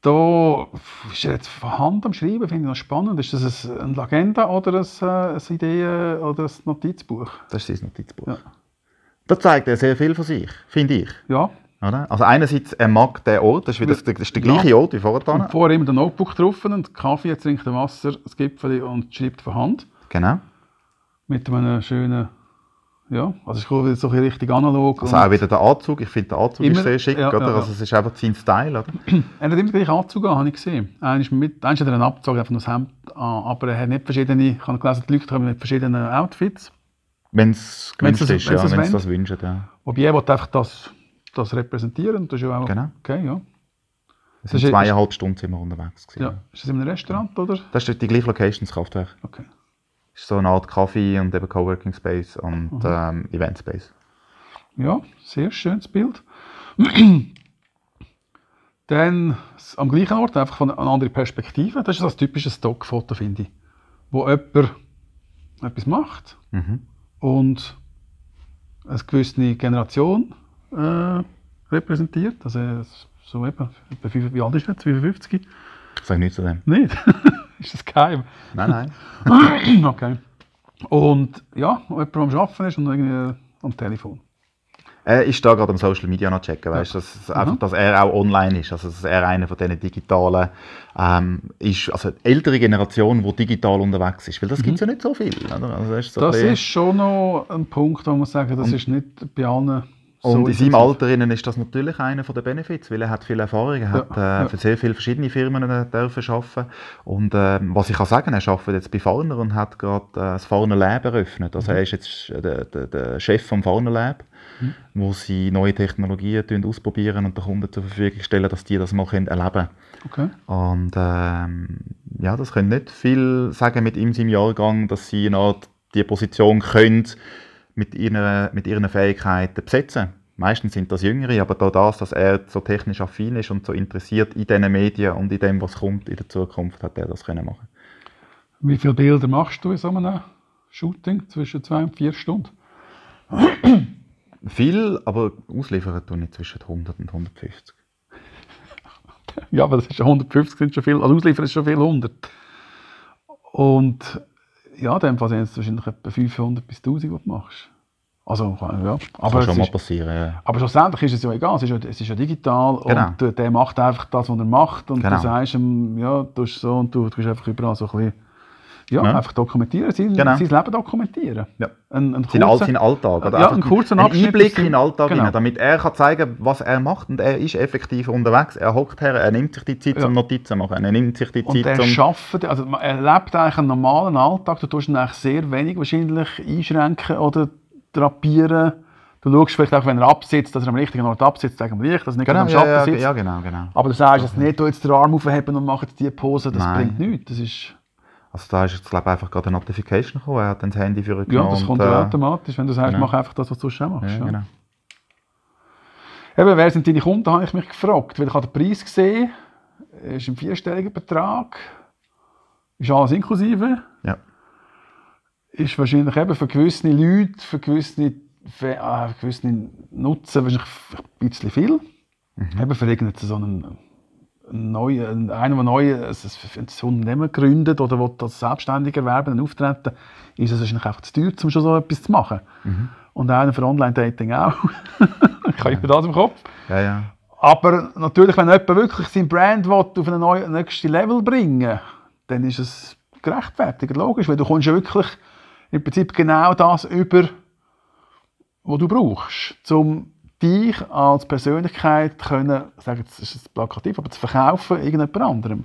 A: da ist jetzt von Hand am Schreiben, finde ich noch spannend. Ist das eine Agenda oder ein, äh, ein Ideen- oder ein Notizbuch?
B: Das ist ein Notizbuch. Ja. Das zeigt er sehr viel von sich, finde ich. Ja. Oder? Also einerseits, er mag den Ort, das ist, wieder, das ist der gleiche ja. Ort wie vorher. Und
A: vorher immer den Notebook drauf und Kaffee, trinkt Wasser, das Gipfeli und schreibt von Hand. Genau. Mit einem schönen ja, also ich glaube, so richtig analog. Also auch wieder
B: der Anzug, ich finde der Anzug immer, ist sehr schick, ja, oder? Ja, also es ist einfach sein Style, oder?
A: er hat immer gleich Anzug an, habe ich gesehen. Einmal, mit, einmal hat er einen Abzug, einfach nur das Hemd an, aber er hat nicht verschiedene, ich habe gelesen, die Leute haben nicht verschiedene Outfits.
B: Wenn es gewünscht ist, ja, wenn es das, wünscht, ja.
A: Wobei er einfach das, das repräsentieren, das ist ja auch genau. okay, ja. Es sind zweieinhalb
B: Stunden sind wir unterwegs gewesen. Ja.
A: Ist das in einem Restaurant, oder?
B: Das ist die gleiche Location, das Kraftwerk. Okay ist so eine Art Kaffee und eben Coworking Space und mhm. ähm, Event Space.
A: Ja, sehr schönes Bild. Dann am gleichen Ort, einfach von einer anderen Perspektive. Das ist das typische Stockfoto, finde ich. Wo jemand etwas macht mhm. und eine gewisse Generation äh, repräsentiert. Also so eben, wie alt ist er jetzt? 55?
B: Sag nichts zu dem.
A: Nicht? ist das geheim? Nein,
B: nein.
A: okay. Und ja, jemand am Arbeiten ist und irgendwie am Telefon.
B: Er ist da gerade am Social Media noch checken, weißt, du, dass, mhm. dass er auch online ist, also dass er einer von diesen digitalen ähm, ist, also die ältere Generation, die digital unterwegs ist, weil das mhm. gibt es ja nicht so viel. Oder? Also das, ist, so das ist,
A: schon noch ein Punkt, wo man sagen, das ist nicht bei allen
B: und so in seinem Alter ist das natürlich einer der Benefits, weil er hat viel Erfahrung, er hat ja, äh, für sehr viele verschiedene Firmen äh, dürfen arbeiten. Und äh, was ich kann sagen, er arbeitet jetzt bei Farner und hat gerade äh, das Farner Lab eröffnet. Also mhm. er ist jetzt äh, der, der, der Chef vom Farner Lab, mhm. wo sie neue Technologien ausprobieren und den Kunden zur Verfügung stellen, dass die das mal können erleben können. Okay. Und ähm, ja, das können nicht viel sagen mit ihm, seinem Jahrgang, dass sie eine Art die Position können, mit, ihrer, mit ihren Fähigkeiten besetzen. Meistens sind das Jüngere, aber da das, dass er so technisch affin ist und so interessiert in diesen Medien und in dem, was kommt in der Zukunft, hat er das können machen.
A: Wie viele Bilder machst du in so einem Shooting zwischen zwei und vier Stunden?
B: Viel, aber ausliefern tue ich zwischen 100 und 150. ja, aber das
A: ist 150 sind schon viel, also ausliefern ist schon viel 100. Und ja, in dem Fall sind es wahrscheinlich etwa 500 bis 1000, die du machst. Also, ja. Aber Kann schon mal passieren, ja. Aber schlussendlich ist es ja egal, es ist ja, es ist ja digital genau. und der macht einfach das, was er macht und genau. du sagst ihm, ja, du so und du, du einfach überall so ein bisschen ja, ja, ne? einfach dokumentieren, sein, genau. sein Leben dokumentieren. Ja. Ein, ein kurzer, sein, All, sein Alltag. Oder ja, einen kurzen ein Einblick in den Alltag, genau. rein,
B: damit er kann zeigen was er macht und er ist effektiv unterwegs. Er hockt her, er nimmt sich die Zeit ja. zum Notizen machen, er nimmt sich die und er zum...
A: Schafft, also er lebt eigentlich einen normalen Alltag, du tust ihn eigentlich sehr wenig wahrscheinlich einschränken oder drapieren. Du schaust vielleicht auch, wenn er absitzt, dass er am richtigen Ort absitzt, sagen wir nicht, dass er nicht genau, am Schatten ja, sitzt. Ja, genau, genau. Aber du sagst okay. jetzt nicht, du jetzt den Arm aufheben und machst diese Pose, das Nein. bringt
B: nichts. Das ist... Also da ist jetzt, glaube ich, einfach gerade eine Notification gekommen, er hat dann das Handy für ihn genommen. Ja, das kommt und, ja äh, automatisch, wenn du sagst, genau. mach einfach das, was du schon machst. Ja, genau.
A: Eben, wer sind deine Kunden, habe ich mich gefragt, weil ich habe den Preis gesehen, ist ein vierstelliger Betrag, ist alles inklusive. Ja. Ist wahrscheinlich eben für gewisse Leute, für gewisse, äh, für, äh, gewisse Nutzen wahrscheinlich ein bisschen viel. Mhm. Eben für irgendeinen so einen neue, einer, der neue ein Unternehmen gründet oder will als Selbstständiger und auftreten, ist es wahrscheinlich einfach zu teuer, um schon so etwas zu machen. Mhm. Und einer für Online-Dating auch. ich habe ja. das im Kopf. Ja, ja. Aber natürlich, wenn jemand wirklich sein Brand auf ein neues, nächstes Level bringen will, dann ist es gerechtfertigt, logisch, weil du kommst ja wirklich im Prinzip genau das über, was du brauchst, um dich als Persönlichkeit können, ich sage, das ist plakativ, aber zu verkaufen
B: irgendjemand anderem.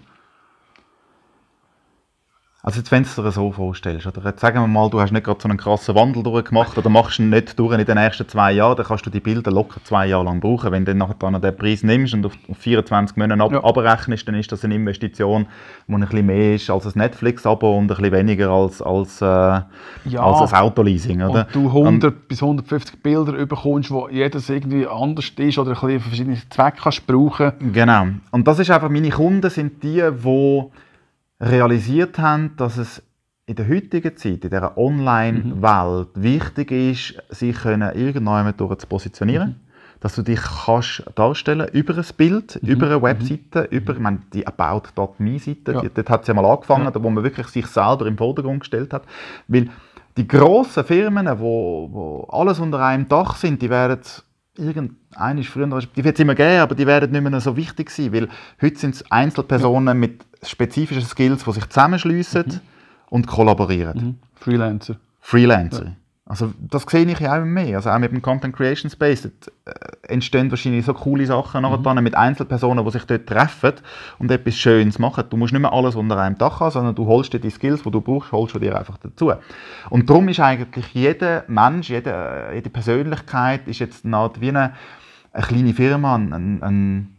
B: Also jetzt, wenn du es dir so vorstellst, oder jetzt sagen wir mal, du hast nicht gerade so einen krassen Wandel durchgemacht oder machst ihn nicht durch in den ersten zwei Jahren, dann kannst du die Bilder locker zwei Jahre lang brauchen. Wenn du dann nachher noch den Preis nimmst und auf 24 Monate ab ja. abrechnest, dann ist das eine Investition, die ein bisschen mehr ist als ein Netflix-Abo und ein bisschen weniger als, als, äh, ja. als ein Autoleasing. Oder? Und du 100
A: und, bis 150 Bilder bekommst, wo jedes
B: irgendwie anders ist oder ein bisschen verschiedene Zwecke kannst brauchen. Genau. Und das ist einfach, meine Kunden sind die, die realisiert haben, dass es in der heutigen Zeit, in dieser Online-Welt, mhm. wichtig ist, sich können irgendwann durch zu positionieren. Mhm. Dass du dich kannst darstellen über ein Bild, mhm. über eine mhm. Webseite, mhm. über ich meine, die About.me-Seite. Ja. Dort hat es ja mal angefangen, ja. wo man wirklich sich selber im Vordergrund gestellt hat. Weil die grossen Firmen, die wo, wo alles unter einem Dach sind, die werden irgendeine früher die wird es immer geben, aber die werden nicht mehr so wichtig sein, weil heute sind es Einzelpersonen mit spezifischen Skills, die sich zusammenschliessen mhm. und kollaborieren. Mhm. Freelancer. Freelancer. Ja. Also das sehe ich ja auch mehr. Also auch mit dem Content Creation Space äh, entstehen wahrscheinlich so coole Sachen mhm. nachher mit Einzelpersonen, die sich dort treffen und etwas Schönes machen. Du musst nicht mehr alles unter einem Dach haben, sondern du holst dir die Skills, die du brauchst, holst du dir einfach dazu. Und darum ist eigentlich jeder Mensch, jede, äh, jede Persönlichkeit ist jetzt eine Art wie eine, eine kleine Firma, ein, ein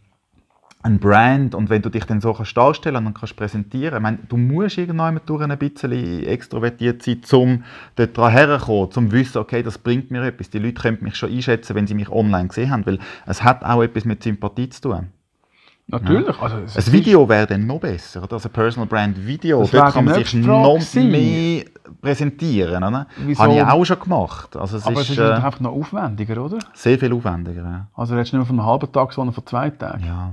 B: ein Brand und wenn du dich dann so kannst darstellen und kannst präsentieren, ich meine, du musst irgendwann durch ein bisschen extrovertiert sein, um dort herzukommen, um zu wissen, okay, das bringt mir etwas. Die Leute können mich schon einschätzen, wenn sie mich online gesehen haben, weil es hat auch etwas mit Sympathie zu tun. Natürlich. Ja. Also, ein Video wäre dann noch besser, oder? Also ein Personal Brand Video, das dort kann man sich noch mehr präsentieren. Oder? Wieso? Habe ich auch schon gemacht. Also es Aber ist, es ist äh, einfach
A: noch aufwendiger, oder? Sehr viel aufwendiger, ja. Also redest du nicht mehr von einem halben Tag, sondern von zwei Tagen? Ja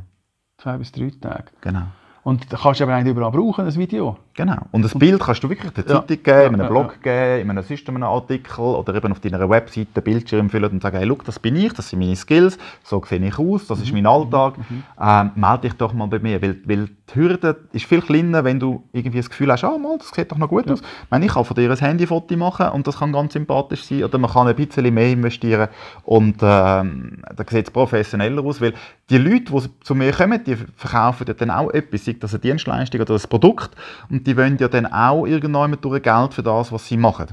A: zwei bis drei Tage. Genau. Und da kannst du aber eigentlich überall brauchen, ein Video. Genau.
B: Und das Bild kannst du wirklich der ja. Zeitung geben, ja, in einem Blog geben, in einem Systemartikel oder eben auf deiner Webseite Bildschirm füllen und sagen, hey, look, das bin ich, das sind meine Skills, so sehe ich aus, das mhm. ist mein Alltag, mhm. mhm. ähm, melde dich doch mal bei mir, weil, weil die Hürde ist viel kleiner, wenn du irgendwie das Gefühl hast, ah, mal, das sieht doch noch gut ja. aus. Ich, meine, ich kann von dir ein Handyfoto machen und das kann ganz sympathisch sein oder man kann ein bisschen mehr investieren und ähm, dann sieht es professioneller aus, weil die Leute, die zu mir kommen, die verkaufen dann auch etwas, sei das eine Dienstleistung oder ein Produkt und die wollen ja dann auch irgendwann irgendjemand durch Geld für das, was sie machen.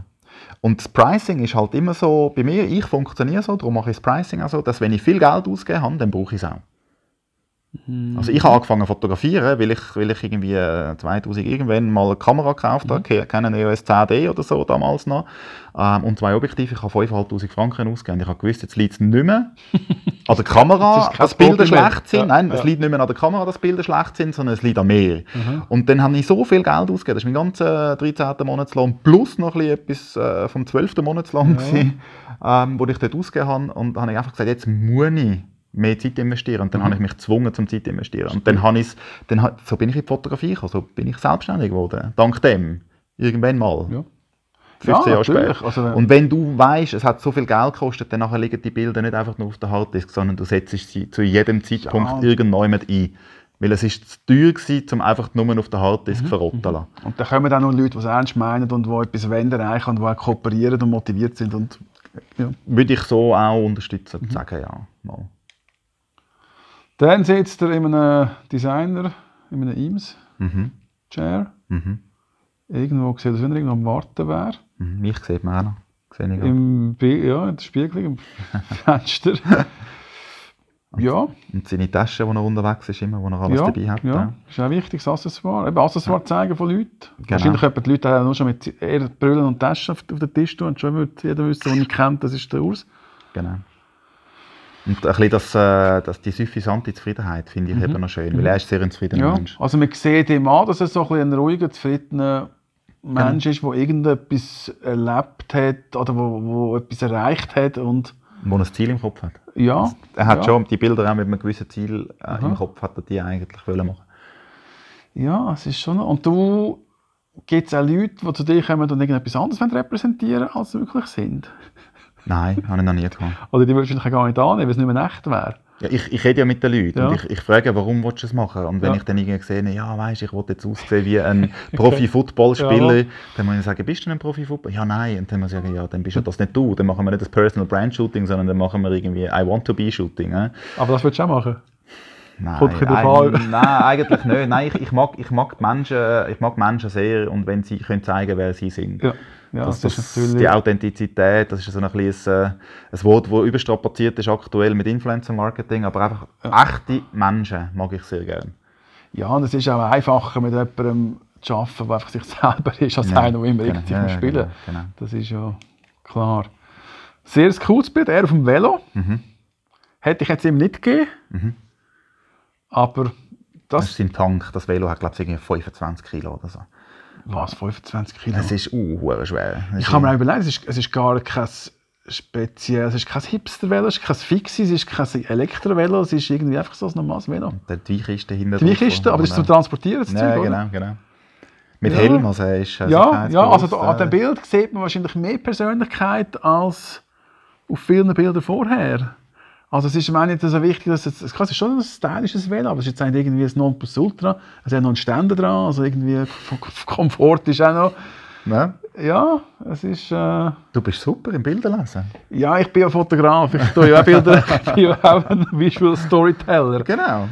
B: Und das Pricing ist halt immer so, bei mir, ich funktioniere so, darum mache ich das Pricing auch so, dass wenn ich viel Geld ausgegeben habe, dann brauche ich es auch. Mhm. Also ich habe angefangen zu fotografieren, weil ich, weil ich irgendwie 2000 äh, irgendwann mal eine Kamera gekauft habe, mhm. keine EOS 10D oder so damals noch. Ähm, und zwei Objektive, ich habe 5'500 Franken ausgegeben. Ich habe gewusst, jetzt liegt es nicht mehr an der Kamera, dass Bilder schlecht sind. Ja. Nein, ja. es liegt nicht mehr an der Kamera, dass Bilder schlecht sind, sondern es liegt an mir. Mhm. Und dann habe ich so viel Geld ausgegeben, das war mein ganzer 13. Monatslohn plus noch etwas äh, vom 12. Monatslohn, ja. ähm, wo ich dort ausgegeben habe. Und dann habe ich einfach gesagt, jetzt muss ich mehr Zeit investieren. Und dann mhm. habe ich mich gezwungen, zum Zeit investieren. Und dann habe ich dann, so bin ich in die Fotografie gekommen, so bin ich selbstständig geworden. Dank dem. Irgendwann mal. Ja. 15 ja, Jahre später. Also, äh, und wenn du weißt, es hat so viel Geld gekostet, dann nachher liegen die Bilder nicht einfach nur auf der Harddisk, sondern du setzt sie zu jedem Zeitpunkt ja. irgendwann ein. Weil es war zu teuer gewesen, um einfach nur auf der Harddisk mhm. verrotten mhm. lassen.
A: Und da kommen dann noch Leute, die es ernst meinen und die etwas wenden erreichen und die auch kooperieren und motiviert sind. Und, äh, ja. Würde ich so auch unterstützen, mhm. sagen, ja. Mal. Dann sitzt er in einem Designer, in einem Eames mhm. Chair. Mhm. Irgendwo sieht er, als wenn er irgendwo am Warten wäre.
B: Mhm. Mich sieht man auch noch.
A: Im ja, in der Spiegelung, im Fenster.
B: ja. Und seine Tasche, die er unterwegs ist, immer, wo er alles ja, dabei hat. Ja, ja.
A: ist auch wichtig, das Accessoire. Eben Accessoire zeigen von Leuten. Genau. Wahrscheinlich könnten die Leute auch nur schon mit eher Brüllen und Taschen auf, auf den Tisch tun und schon würde jeder wissen, den ich kennt, das ist der Urs.
B: Genau. Und ein bisschen das, äh, das, die suffisante Zufriedenheit finde ich mhm. eben noch schön, weil mhm. er ist sehr ein zufriedener ja. Mensch.
A: Also man sieht ihm an, dass er so ein, ein ruhiger, zufriedener Mensch ja. Genau. ist, der irgendetwas erlebt hat oder wo, wo etwas erreicht hat und
B: wo ein Ziel im Kopf hat. Ja. Also er hat ja. schon die Bilder auch mit einem gewissen Ziel äh, im Kopf, hat er die eigentlich wollen machen.
A: Ja, es ist schon. Und du gibt es auch Leute, die zu dir kommen und irgendetwas anderes repräsentieren, wollen, als sie wirklich sind.
B: Nein, habe ich noch nie gehabt. Oder die würdest du wahrscheinlich gar nicht annehmen, weil es nicht mehr echt wäre. Ja, ich, ich rede ja mit den Leuten ja. und ich, ich frage, warum willst du es machen? Und wenn ja. ich dann irgendwie sehe, ja, weißt, ich will jetzt aussehen wie ein Profi-Footballspieler, ja. dann muss ich sagen, bist du ein Profi-Football? Ja, nein. Und dann muss ich sagen, ja, dann bist du das nicht du. Dann machen wir nicht das Personal Brand Shooting, sondern dann machen wir irgendwie I want to be Shooting. Äh? Aber das würdest du auch machen? Nein, nein, nein, eigentlich nicht. Nein, ich, ich, mag, ich, mag Menschen, ich mag Menschen sehr und wenn sie können zeigen, wer sie sind. Ja. Ja, das, das ist natürlich... Die Authentizität, das ist so ein, bisschen äh, ein, Wort, das überstrapaziert ist aktuell mit Influencer-Marketing, aber einfach ja. echte Menschen mag ich sehr gerne. Ja, und
A: es ist auch einfacher mit jemandem zu arbeiten, der einfach sich selber ist, als ja, einer, der immer genau, richtig ja, spielen genau, genau. Das ist ja klar. Sehr cooles Bild, er auf dem Velo. Mhm. Hätte ich jetzt ihm nicht gegeben. Mhm. Aber
B: das, das ist sein Tank. Das Velo hat, glaube ich, 25 Kilo oder so was, 25 Kilo? Es ist uh, schwer.
A: ich kann mir auch überlegen, es ist, es ist gar kein speziell, es ist kein Hipster-Velo, es ist kein Fixi, es ist kein Elektro-Velo, es ist irgendwie einfach so ein normales Velo.
B: Der Weichiste hinter Die Weichiste, aber das ist zum Transportieren,
A: das ja, Zeug, genau, oder? genau.
B: Mit ja. Helm, also ist also Ja, ja also da, an dem
A: Bild sieht man wahrscheinlich mehr Persönlichkeit als auf vielen Bildern vorher. Also es ist mir auch nicht so wichtig, dass es, es ist schon ein stylisches Velo, aber es ist jetzt nicht irgendwie ein Nonplusultra. Es hat noch einen Ständer dran, also irgendwie Komfort ist auch noch. Ja, ja es ist... Äh, du bist super im Bilderlesen. Ja, ich bin ja Fotograf, ich tue ja auch Bilder, ich bin auch ein Visual Storyteller. Genau.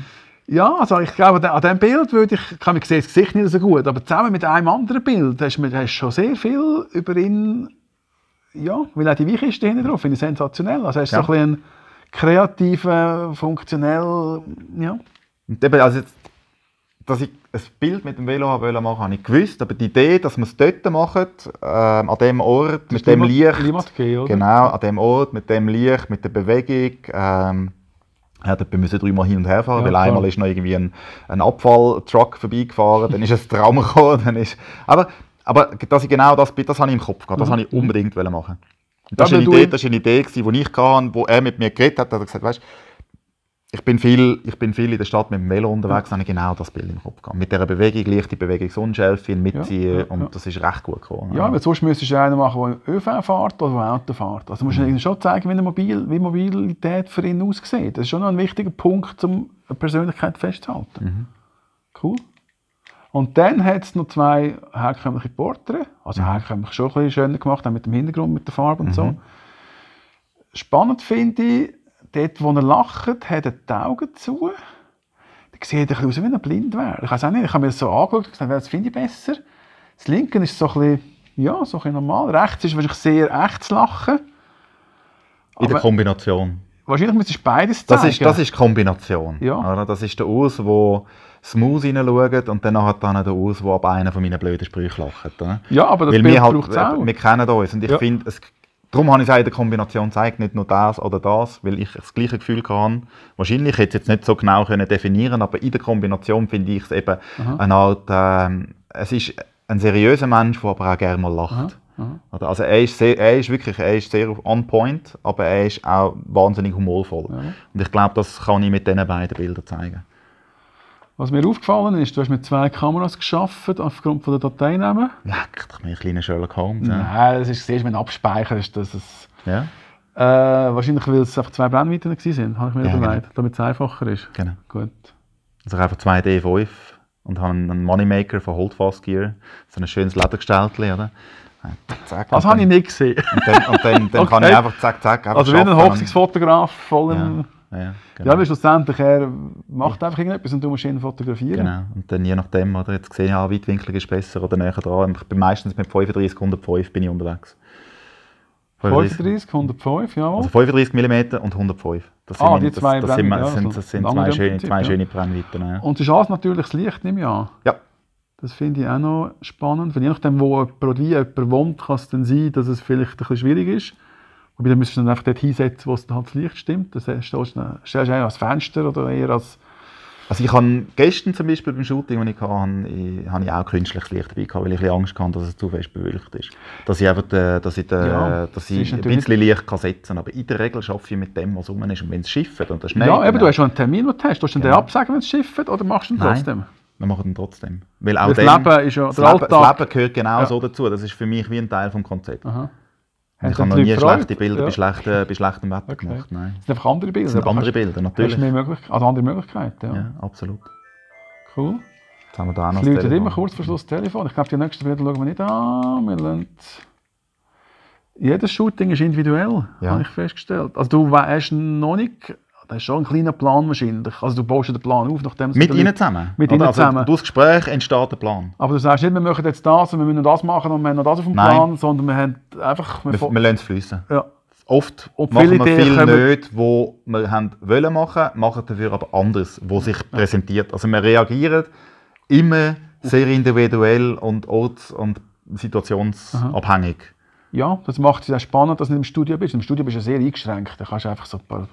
A: Ja, also ich glaube, an diesem Bild würde ich, kann ich sehe das Gesicht nicht so gut, aber zusammen mit einem anderen Bild hast du schon sehr viel über ihn, ja, weil auch die Weichkiste hinten drauf finde ich sensationell. Also hast ja. so ein bisschen kreativ, funktionell, ja.
B: Und eben, also jetzt, dass ich ein Bild mit dem Velo machen wollte, habe ich gewusst, aber die Idee, dass wir es dort machen, äh, an dem Ort, mit dem Licht, gehen, genau, an dem Ort, mit dem Licht, mit der Bewegung, ähm, ja, dort müssen dreimal hin und her fahren, ja, weil klar. einmal ist noch irgendwie ein, ein Abfalltruck vorbeigefahren, dann ist ein Traum gekommen, dann ist, aber, aber dass ich genau das, das habe ich im Kopf gehabt, das mhm. habe ich unbedingt mhm. machen das war eine, Idee, eine Idee, die ich hatte, wo er mit mir geredet hat. hat er gesagt, weißt, ich bin, viel, ich bin viel in der Stadt mit dem Velo unterwegs, ja. habe ich genau das Bild im Kopf gehabt. Mit dieser Bewegung, leichte Bewegung, Sonnenschärfe mitziehen ja, ja, und ja. das ist recht gut geworden. Ja, weil
A: sonst müsstest du einen machen, der ÖV fährt oder der Auto fährt. Also musst du mhm. schon zeigen, wie, Mobil, wie Mobilität für ihn aussieht. Das ist schon noch ein wichtiger Punkt, um eine Persönlichkeit festzuhalten. Mhm. Cool. Und dann hat es noch zwei herkömmliche Porträts, also herkömmlich schon ein bisschen schöner gemacht, auch mit dem Hintergrund, mit der Farbe und mhm. so. Spannend finde ich, dort wo er lacht, hat er die Augen zu. Da sieht ein bisschen aus, wie wenn er blind wäre. Ich weiß auch nicht, ich habe mir das so angeguckt und gesagt, das finde ich besser. Das linke ist so ein bisschen, ja, so ein bisschen normal. Rechts ist wahrscheinlich sehr echtes Lachen. In der
B: Kombination.
A: Wahrscheinlich müsstest du beides zeigen. Das ist, das ist
B: Kombination. Ja. Das ist der Aus, der Smooth hineinschauen und dann hat dann der aus, der ab einer von meinen blöden Sprüchen lacht. Oder? Ja, aber das Weil Bild wir halt, braucht auch. Wir kennen uns und ich ja. finde, Darum habe ich es auch in der Kombination gezeigt, nicht nur das oder das, weil ich das gleiche Gefühl hatte. Wahrscheinlich hätte ich es jetzt nicht so genau können definieren aber in der Kombination finde ich es eben Aha. eine Art, äh, es ist ein seriöser Mensch, der aber auch gerne mal lacht. Aha. Aha. Also er ist, sehr, er ist wirklich er ist sehr on point, aber er ist auch wahnsinnig humorvoll. Ja. Und ich glaube, das kann ich mit diesen beiden Bildern zeigen.
A: Was mir aufgefallen ist, du hast mit zwei Kameras geschafft aufgrund von der Dateinamen. Leck
B: doch mir kleiner Sherlock Holmes. Ja.
A: Nein, das ist siehst, wenn du abspeicherst, dass es. Ja. Äh, wahrscheinlich, weil es einfach zwei Brennweiten waren, habe ich mir ja, genau. überlegt, genau. damit es einfacher ist. Genau. Gut.
B: Also einfach zwei D5 und habe einen Moneymaker von Holdfast Gear, so ein schönes Ledergestelltchen, oder? Zack, das habe ich nicht gesehen. Und dann, und dann, dann okay. kann ich einfach zack, zack. Einfach also wie ein
A: Hochzeitsfotograf voll im... Ja, genau. ja aber genau. schlussendlich, er macht einfach irgendetwas und du musst ihn fotografieren.
B: Genau, und dann je nachdem, oder jetzt gesehen, ja, ah, weitwinklig ist besser oder näher dran. Ich bin meistens mit 35, 105 bin ich unterwegs. 35,
A: 105, ja. Also
B: 35 mm und 105. Das sind, ah, die zwei das, das sind, also das sind, das sind zwei, schöne, Prinzip, zwei schöne Brennweiten. Ja.
A: Und die Chance natürlich das Licht, nehme ich an. Ja. Das finde ich auch noch spannend. je nachdem, wo jemand, wie jemand wohnt, kann es dann sein, dass es vielleicht ein bisschen schwierig ist. Aber dann müsstest du dann einfach dort hinsetzen, wo es dann halt das Licht stimmt. Dann
B: stellst du dann, stellst du als Fenster oder eher als... Also ich habe gestern zum Beispiel beim Shooting, das ich hatte, habe ich auch künstliches Licht dabei gehabt, weil ich Angst hatte, dass es zu fest bewölkt ist. Dass ich einfach, äh, dass ich, äh, ja, dass ich ein bisschen Licht kann setzen kann. Aber in der Regel arbeite ich mit dem, was rum ist. Und wenn es schifft und das schneit... Ja, aber
A: du hast schon einen Termin, den du hast. Tust du genau. den absagen, wenn es schifft, oder machst du ihn trotzdem? Nein. Wir
B: machen den trotzdem. Weil auch das, dem, Leben ist ja, das, Leben, das Leben gehört genau ja. so dazu. Das ist für mich wie ein Teil des Konzepts. Ich habe noch nie schlechte Bilder ja. bei, schlechten, bei schlechtem Wetter okay. gemacht. Nein. Es sind einfach andere Bilder. Es sind andere Bilder, natürlich. Mehr
A: Möglichkeiten, also andere Möglichkeiten. Ja. ja, absolut. Cool.
B: Jetzt haben wir da noch das immer
A: kurz vor Schluss das Telefon. Ich glaube, die nächsten Bilder schauen wir nicht an. Wir Jedes Shooting ist individuell, ja. habe ich festgestellt. Also du weißt noch nicht hast schon einen kleinen Plan wahrscheinlich. Also du baust den Plan auf, nachdem Mit ihnen zusammen? Mit ihnen also zusammen. Durch
B: das Gespräch entsteht der Plan.
A: Aber du sagst nicht, wir machen jetzt das und wir müssen das machen und wir haben das auf dem Nein. Plan, sondern wir haben einfach... Wir, wir, wir lassen es fließen. Ja. Oft und machen wir viel kommen.
B: nicht, wo wir haben wollen machen, machen dafür aber anderes, wo sich ja. präsentiert. Also wir reagieren immer sehr individuell und orts- und situationsabhängig. Aha. Ja, das macht es auch spannend, dass du nicht im Studio bist. Im Studio bist du sehr eingeschränkt. Da kannst du einfach so ein paar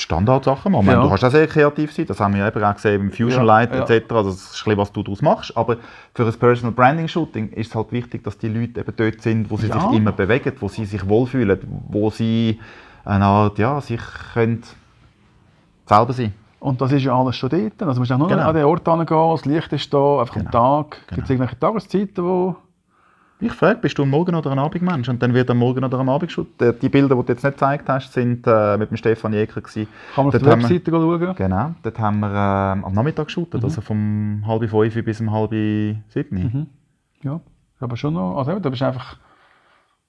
B: Standardsachen machen. Ja. Du kannst auch sehr kreativ sein, das haben wir eben auch gesehen im Fusion Light ja, ja. etc. Also das ist ein was du daraus machst. Aber für ein Personal Branding Shooting ist es halt wichtig, dass die Leute eben dort sind, wo sie ja. sich immer bewegen, wo sie sich wohlfühlen, wo sie eine Art, ja, sich können selber sein
A: und das ist ja alles schon dort. Also musst du musst auch nur genau. an den Ort gehen, das Licht
B: ist da, einfach genau. am Tag. Gibt es genau. irgendwelche Tageszeiten, wo ich frage, bist du ein Morgen- oder ein Abendmensch? Und dann wird am Morgen oder am Abend geschaut. Die Bilder, die du jetzt nicht gezeigt hast, sind äh, mit dem Stefan Jäger. Gewesen. Kann man auf der Webseite schauen? Genau, dort haben wir ähm, am Nachmittag geschaut, mhm. also vom halb fünf bis um halb sieben. Mhm.
A: Ja, aber schon noch, also da bist einfach,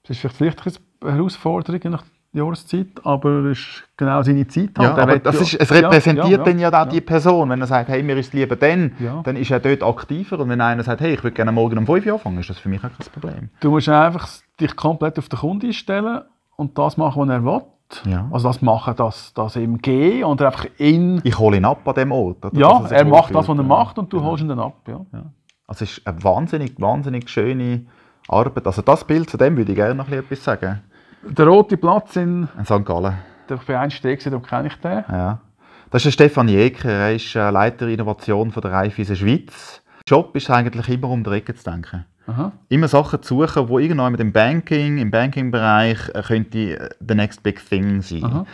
A: das ist vielleicht, vielleicht eine Herausforderung, Jahreszeit, aber es ist genau seine Zeit. Halt. Ja, aber das ist, es repräsentiert ja, ja, dann ja auch die
B: Person. Wenn er sagt, hey, mir ist es lieber dann, dann ist er dort aktiver. Und wenn einer sagt, hey, ich würde gerne morgen um 5 Uhr anfangen, ist das für mich auch kein Problem. Du musst einfach
A: dich komplett auf den Kunden einstellen und das machen, was er will. Ja. Also das machen, das, das
B: ihm gehen und einfach in... Ich hole ihn ab an dem Ort. Oder? Ja, er macht das, was er macht und du genau. holst ihn dann ab. Ja. Also es ist eine wahnsinnig, wahnsinnig schöne Arbeit. Also das Bild, zu dem würde ich gerne noch etwas sagen. Der rote Platz in, in St. Gallen. Der Vereinsteg, darum kenne ich den. Ja. Das ist der Stefan Jeker, er ist äh, Leiter Innovation von der Raiffeisen Schweiz. Job ist eigentlich immer um die Ecke zu denken. Aha. Immer Sachen zu suchen, die irgendwann mit dem Banking, im Banking-Bereich, äh, könnte äh, the next big thing sein. Aha.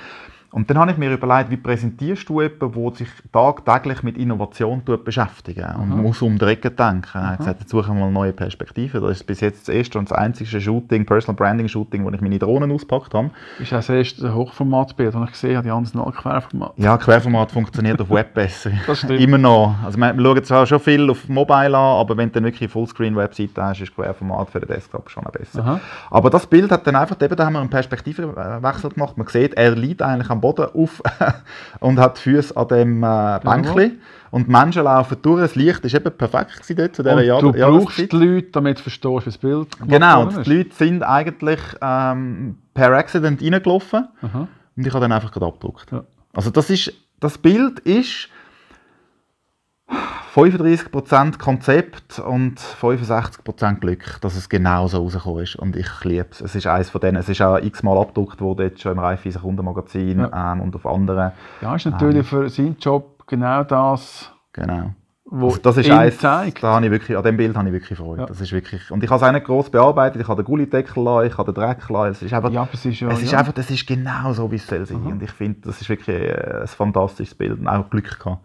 B: Und dann habe ich mir überlegt, wie präsentierst du jemanden, der sich tagtäglich mit Innovation beschäftigt und mhm. muss um die Ecke denken. Er hat gesagt, jetzt suchen wir mal neue Perspektiven. Das ist bis jetzt das erste und das einzige Shooting, Personal Branding Shooting, wo ich meine Drohnen ausgepackt habe. Ist das erste Hochformatbild, das ich gesehen habe, die anderen sind Querformat. Ja, Querformat funktioniert auf Web besser. Das stimmt. Immer noch. Also wir schauen zwar schon viel auf Mobile an, aber wenn du dann wirklich eine Fullscreen-Webseite hast, ist Querformat für den Desktop schon besser. Aha. Aber das Bild hat dann einfach, eben, da haben wir einen Perspektivenwechsel gemacht. Man sieht, er liegt eigentlich am Boden auf und hat die Füße an dem äh, Bänkchen. Und die Menschen laufen durch. Das Licht war eben perfekt dort zu dieser und Jahr Du brauchst Jahreszeit. die Leute, damit du verstehst, wie das Bild Genau, und die Leute sind eigentlich ähm, per Accident reingelaufen. Mhm. Und ich habe dann einfach gerade abgedruckt. Ja. Also das, ist, das Bild ist 35% Konzept und 65% Glück, dass es genau so rausgekommen ist. Und ich liebe es. Es ist eines von denen. Es ist auch x-mal abgedruckt worden, jetzt schon im Raiffeisen Kundenmagazin ja. ähm, und auf anderen. Ja, ist natürlich ähm,
A: für seinen Job genau das.
B: Genau. Wo also das ist eins, Da habe ich wirklich, an dem Bild habe ich wirklich Freude. Ja. Das ist wirklich, und ich habe es auch nicht gross bearbeitet. Ich habe den Gullideckel lassen, ich habe den Dreck lassen. Es ist einfach, ja, es ist, ja, es ist einfach, das ist genau so, wie es soll sein. Und ich finde, das ist wirklich äh, ein fantastisches Bild. Und auch Glück gehabt.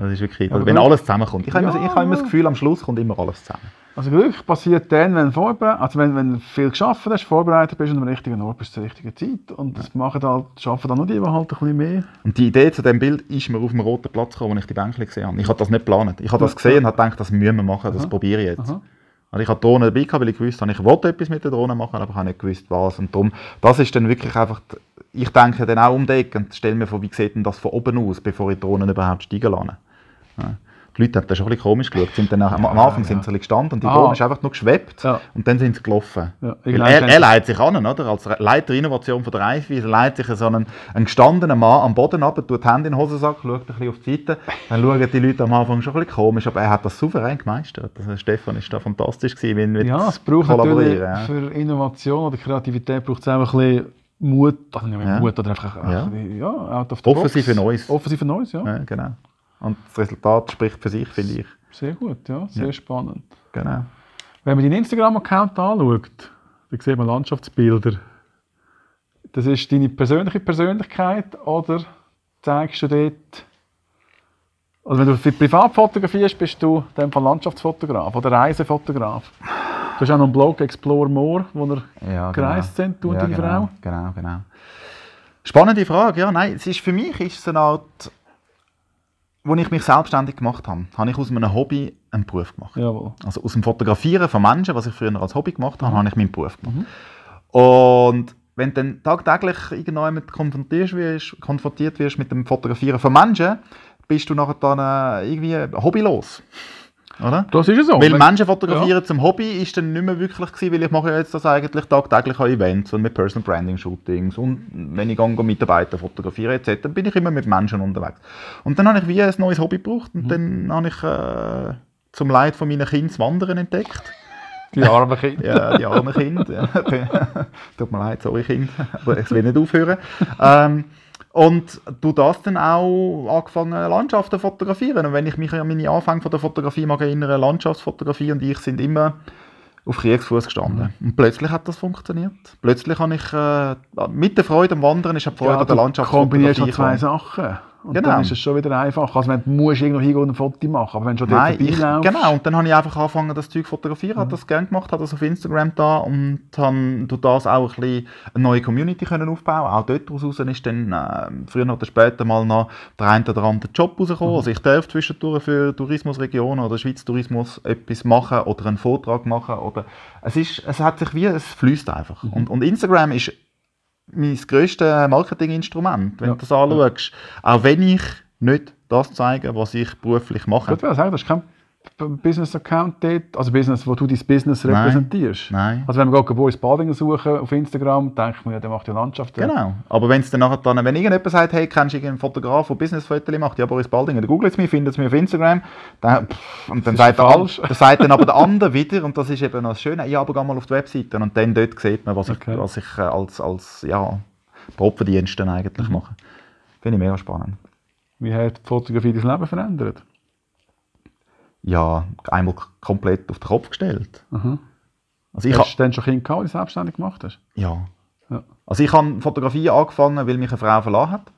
B: Das also, ist wirklich, also wenn Glück, alles zusammenkommt. Ich, ja. habe immer, ich habe immer das Gefühl, am Schluss kommt immer alles zusammen.
A: Also Glück passiert dann, wenn, also wenn, wenn du viel geschafft hast, vorbereitet bist und am richtigen Ort bist zur richtigen Zeit. Und das machen halt, schaffen dann nur die, die halt ein bisschen mehr.
B: Und die Idee zu diesem Bild ist mir auf dem roten Platz gekommen, als ich die Bänke gesehen habe. Ich habe das nicht geplant. Ich habe das gesehen und habe gedacht, das müssen wir machen, das Aha. probiere ich jetzt. Also ich habe Drohnen dabei gehabt, weil ich gewusst habe, ich wollte etwas mit der Drohne machen, aber ich habe nicht gewusst, was. Und darum, das ist dann wirklich einfach, ich denke dann auch um und stelle mir vor, wie sieht denn das von oben aus, bevor ich die Drohnen überhaupt steigen lasse. Äh, die Leute haben das schon ein bisschen komisch geschaut. Sind dann auch, am Anfang sind sie gestanden und die ah. ist einfach nur geschwebt und dann sind sie gelaufen. er, er leitet sich an, oder? als Leiter Innovation von der Reifweise leitet sich so einen, einen gestandenen Mann am Boden ab, tut die Hände in den Hosensack, schaut ein bisschen auf die Seite. Dann schauen die Leute am Anfang schon ein bisschen komisch, aber er hat das souverän gemeistert. Also Stefan ist da fantastisch gewesen, wenn wir Ja, es braucht natürlich
A: für Innovation oder Kreativität braucht es einfach ein bisschen Mut, also nicht mehr ja. Mut, oder einfach ja.
B: Ja, out of the Offensive Neues. Offensive Neues, ja. ja genau. Und das Resultat spricht für sich, finde ich.
A: Sehr gut, ja, sehr ja. spannend. Genau. Wenn man deinen Instagram-Account anschaut, dann sieht man Landschaftsbilder. Das ist deine persönliche Persönlichkeit oder zeigst du dort. Also, wenn du für privat fotografierst, bist du in dem Landschaftsfotograf oder Reisefotograf. Du hast auch noch einen Blog Explore More, wo wir
B: ja, genau. gereist genau. sind, du und ja, deine genau, Frau. Genau, genau. Spannende Frage, ja. Nein, es ist, für mich ist es eine Art als ich mich selbstständig gemacht habe, habe ich aus einem Hobby einen Beruf gemacht. Jawohl. Also aus dem Fotografieren von Menschen, was ich früher als Hobby gemacht habe, mhm. habe ich meinen Beruf gemacht. Mhm. Und wenn du dann tagtäglich irgendjemand konfrontiert wirst, konfrontiert wirst mit dem Fotografieren von Menschen, bist du nachher dann äh, irgendwie hobbylos. Oder? Das ist es so. Weil Menschen fotografieren ja. zum Hobby ist dann nicht mehr wirklich gewesen, weil ich mache ja jetzt das eigentlich tagtäglich an Events und mit Personal Branding Shootings und wenn ich gehe, Mitarbeiter fotografiere etc., bin ich immer mit Menschen unterwegs. Und dann habe ich wie ein neues Hobby gebraucht und mhm. dann habe ich äh, zum Leid von meinen Kindern das Wandern entdeckt.
A: Die armen Kinder. ja, die armen Kinder.
B: Tut mir leid, sorry Kind, aber ich will nicht aufhören. Ähm, und du das dann auch angefangen, Landschaften zu fotografieren. Und wenn ich mich an meine Anfänge von der Fotografie mag erinnere, Landschaftsfotografie und ich sind immer auf Kriegsfuß gestanden. Und plötzlich hat das funktioniert. Plötzlich habe ich äh, mit der Freude am Wandern, ist die Freude ja, an der Landschaftsfotografie. Du kombinierst zwei Sachen.
A: Und genau. dann ist es schon wieder einfach. Also wenn du musst irgendwo hingehen und ein Foto machen, aber wenn du schon Nein, dort vorbeilaufst...
B: Genau, und dann habe ich einfach angefangen, das Zeug fotografieren, mhm. habe das gerne gemacht, habe das auf Instagram da und habe durch das auch ein bisschen eine neue Community können aufbauen Auch dort raus ist dann äh, früher oder später mal noch der ein oder andere Job rausgekommen. Mhm. Also ich darf zwischendurch für Tourismusregionen oder Schweiz Tourismus etwas machen oder einen Vortrag machen oder... Es, ist, es hat sich wie... Es fließt einfach. Mhm. Und, und Instagram ist mein grösstes Marketinginstrument, wenn ja. du das anschaust. Auch wenn ich nicht das zeige, was ich beruflich mache. Ich würde sagen, das ist kein
A: Business Account dort? Also Business, wo du dein Business repräsentierst? Nein. Also wenn wir gerade Boris Badinger
B: suchen auf Instagram, denkt man ja, der macht ja Landschaft. Genau. Aber wenn es dann nachher dann, wenn irgendjemand sagt, hey, kennst du irgendeinen Fotograf, der Businessfotos macht? Ja, Boris Baldinger, dann googelt es mir, findet es mir auf Instagram. Dann, pff, und dann sagt, falsch. dann sagt dann aber der andere wieder, und das ist eben das Schöne, ja, aber geh mal auf die Webseite und dann dort sieht man, was okay. ich, was ich äh, als, als ja, Properdienst dann eigentlich mhm. mache. Finde ich mega spannend.
A: Wie hat die Fotografie dein Leben verändert?
B: ja, einmal komplett auf den Kopf gestellt. Aha. Also ich hast du dann schon Kind gehabt, die du selbstständig gemacht hast? Ja. ja. Also ich habe Fotografie angefangen, weil mich eine Frau verlassen hat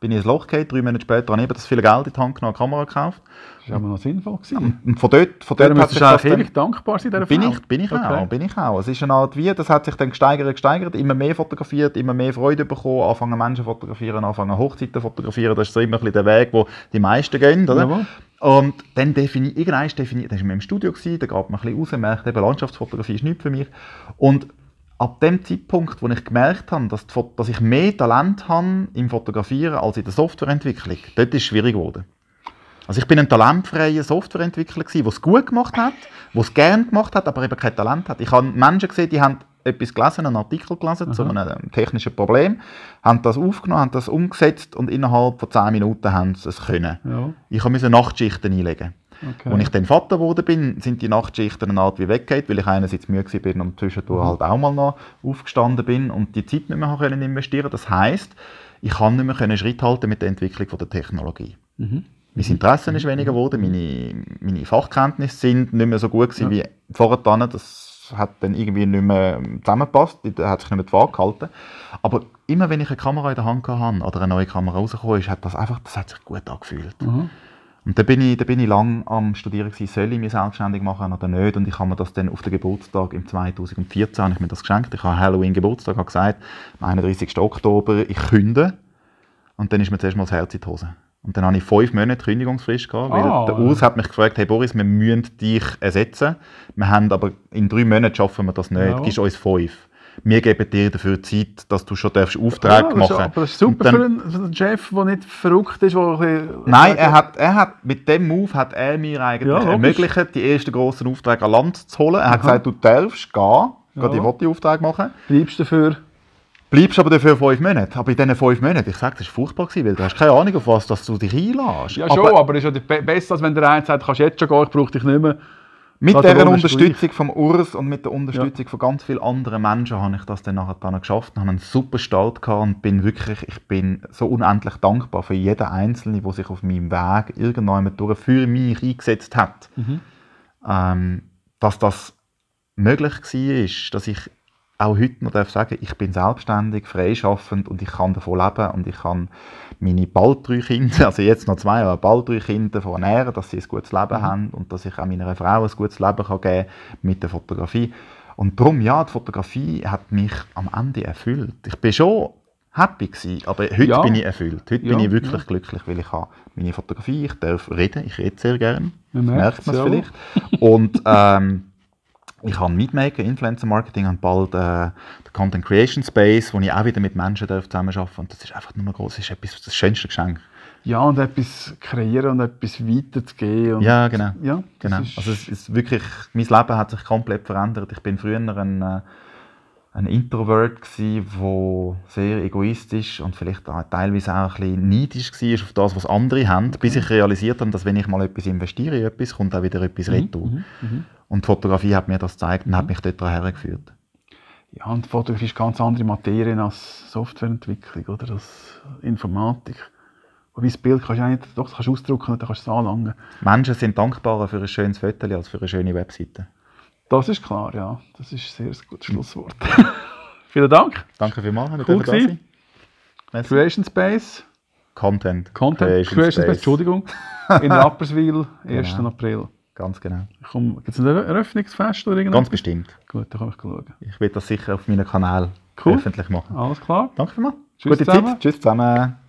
B: bin ich ins Loch gefallen. Drei Monate später habe ich eben das viele Geld in die Hand genommen, eine Kamera gekauft. Das war aber noch sinnvoll. Gewesen. Und von dort, von dort hat sich fast eigentlich dankbar sein, dieser bin Frau. ich, bin ich okay. auch, bin ich auch. Es ist eine Art wie, das hat sich dann gesteigert, gesteigert, immer mehr fotografiert, immer mehr Freude bekommen, anfangen Menschen fotografieren, anfangen Hochzeiten fotografieren, das ist so immer ein der Weg, wo die meisten gehen, oder? Jawohl. Und dann definiert, irgendwann definiert, dann war ich im Studio, gewesen, da geht man ein bisschen raus, merkt eben, Landschaftsfotografie ist nichts für mich. Und ab dem Zeitpunkt, wo ich gemerkt habe, dass, die, dass ich mehr Talent habe im Fotografieren als in der Softwareentwicklung, dort ist es schwierig geworden. Also ich bin ein talentfreier Softwareentwickler gewesen, der es gut gemacht hat, der es gerne gemacht hat, aber eben kein Talent hat. Ich habe Menschen gesehen, die haben etwas gelesen, einen Artikel gelesen Aha. zu einem ähm, technischen Problem, haben das aufgenommen, haben das umgesetzt und innerhalb von 10 Minuten haben sie es können. Ja. Ich musste Nachtschichten einlegen. Okay. Als ich dann Vater wurde bin, sind die Nachtschichten eine Art wie weggeht, weil ich einerseits müde bin und zwischendurch mhm. halt auch mal noch aufgestanden bin und die Zeit nicht mehr können investieren. Das heisst, ich kann nicht mehr können Schritt halten mit der Entwicklung von der Technologie. Mhm. mhm. Mein Interesse mhm. ist weniger mhm. geworden, meine, meine Fachkenntnisse sind nicht mehr so gut gewesen ja. wie vorher. Das hat dann irgendwie nicht mehr zusammengepasst, da hat sich nicht mehr die Waage gehalten. Aber immer wenn ich eine Kamera in der Hand hatte oder eine neue Kamera rausgekommen ist, hat das einfach, das hat sich gut angefühlt. Mhm. Und da bin ich, da bin ich lang am Studieren gewesen, soll ich mich selbstständig machen oder nicht. Und ich habe mir das dann auf den Geburtstag im 2014 ich mir das geschenkt. Ich habe Halloween Geburtstag, habe gesagt, am 31. Oktober, ich künde. Und dann ist mir zuerst mal das Herz in die Hose. Und dann habe ich fünf Monate Kündigungsfrist gehabt, weil oh. der Urs hat mich gefragt, hey Boris, wir müssen dich ersetzen. Wir haben aber in drei Monaten schaffen wir das nicht, no. gib uns fünf wir geben dir dafür Zeit, dass du schon darfst Aufträge ja, machen darfst. Aber das ist super dann, für einen Chef, der nicht verrückt ist. Wo Nein, er hat, er hat, mit dem Move hat er mir eigentlich ja, ermöglicht, die ersten grossen Aufträge an Land zu holen. Er Aha. hat gesagt, du darfst gehen, ja. die Votti-Aufträge machen. Bleibst dafür? Bleibst aber dafür fünf Monate. Aber in diesen fünf Monaten, ich sage, das war furchtbar, weil du hast keine Ahnung, auf was dass du dich einlässt. Ja, aber, schon,
A: aber es ist ja besser, als wenn der eine sagt, du kannst jetzt schon gehen, ich brauche dich nicht mehr. Mit der Unterstützung
B: vom Urs und mit der Unterstützung ja. von ganz vielen anderen Menschen habe ich das dann nachher dann geschafft und habe einen super Start gehabt und bin wirklich, ich bin so unendlich dankbar für jeden Einzelnen, der sich auf meinem Weg irgendjemand durch für mich eingesetzt hat. Mhm. Ähm, dass das möglich war, dass ich auch heute noch sagen darf, ich bin selbstständig, freischaffend und ich kann davon leben und ich kann meine bald drei Kinder, also jetzt noch zwei, aber bald drei Kinder von ernähren, dass sie ein gutes Leben mhm. haben und dass ich auch meiner Frau ein gutes Leben kann geben mit der Fotografie. Und darum, ja, die Fotografie hat mich am Ende erfüllt. Ich bin schon happy gewesen, aber heute ja. bin ich erfüllt. Heute ja, bin ich wirklich ja. glücklich, weil ich habe meine Fotografie, ich darf reden, ich rede sehr gern, merkt man es vielleicht. und ähm, ich habe mitmaken, Influencer Marketing und bald äh, den Content Creation Space, wo ich auch wieder mit Menschen zusammenarbeiten darf. Und das ist einfach nur groß, das ist etwas, das schönste Geschenk. Ja, und etwas kreieren und etwas weiterzugeben. Und ja, genau. Ja, genau. also es ist wirklich, mein Leben hat sich komplett verändert. Ich bin früher ein, äh, ein Introvert der sehr egoistisch und vielleicht auch teilweise auch ein bisschen neidisch war auf das, was andere haben, okay. bis mhm. ich realisiert habe, dass wenn ich mal etwas investiere in etwas, kommt auch wieder etwas mhm. retour. Mhm. Mhm. Und Fotografie hat mir das gezeigt und hat mhm. mich dort hergeführt.
A: Ja, und Fotografie ist ganz andere Materie als Softwareentwicklung oder als Informatik. Wobei das Bild kannst du nicht, doch, kannst ausdrucken und dann kannst du es anlangen.
B: Menschen sind dankbarer für ein schönes Foto als für eine schöne Webseite.
A: Das ist klar, ja. Das ist ein sehr gutes mhm. Schlusswort.
B: Vielen Dank. Danke vielmals. Cool da sein. Creation Space. Content. Content. Creation, Creation Space. Space, Entschuldigung. In Rapperswil, 1. Genau. April. Ganz genau. Gibt es ein Eröffnungsfest oder irgendwas? Ganz bestimmt. Gut, dann kann ich schauen. Ich werde das sicher auf meinem Kanal cool. öffentlich machen.
A: Alles klar. Danke vielmals. Gute zusammen. Zeit.
B: Tschüss zusammen.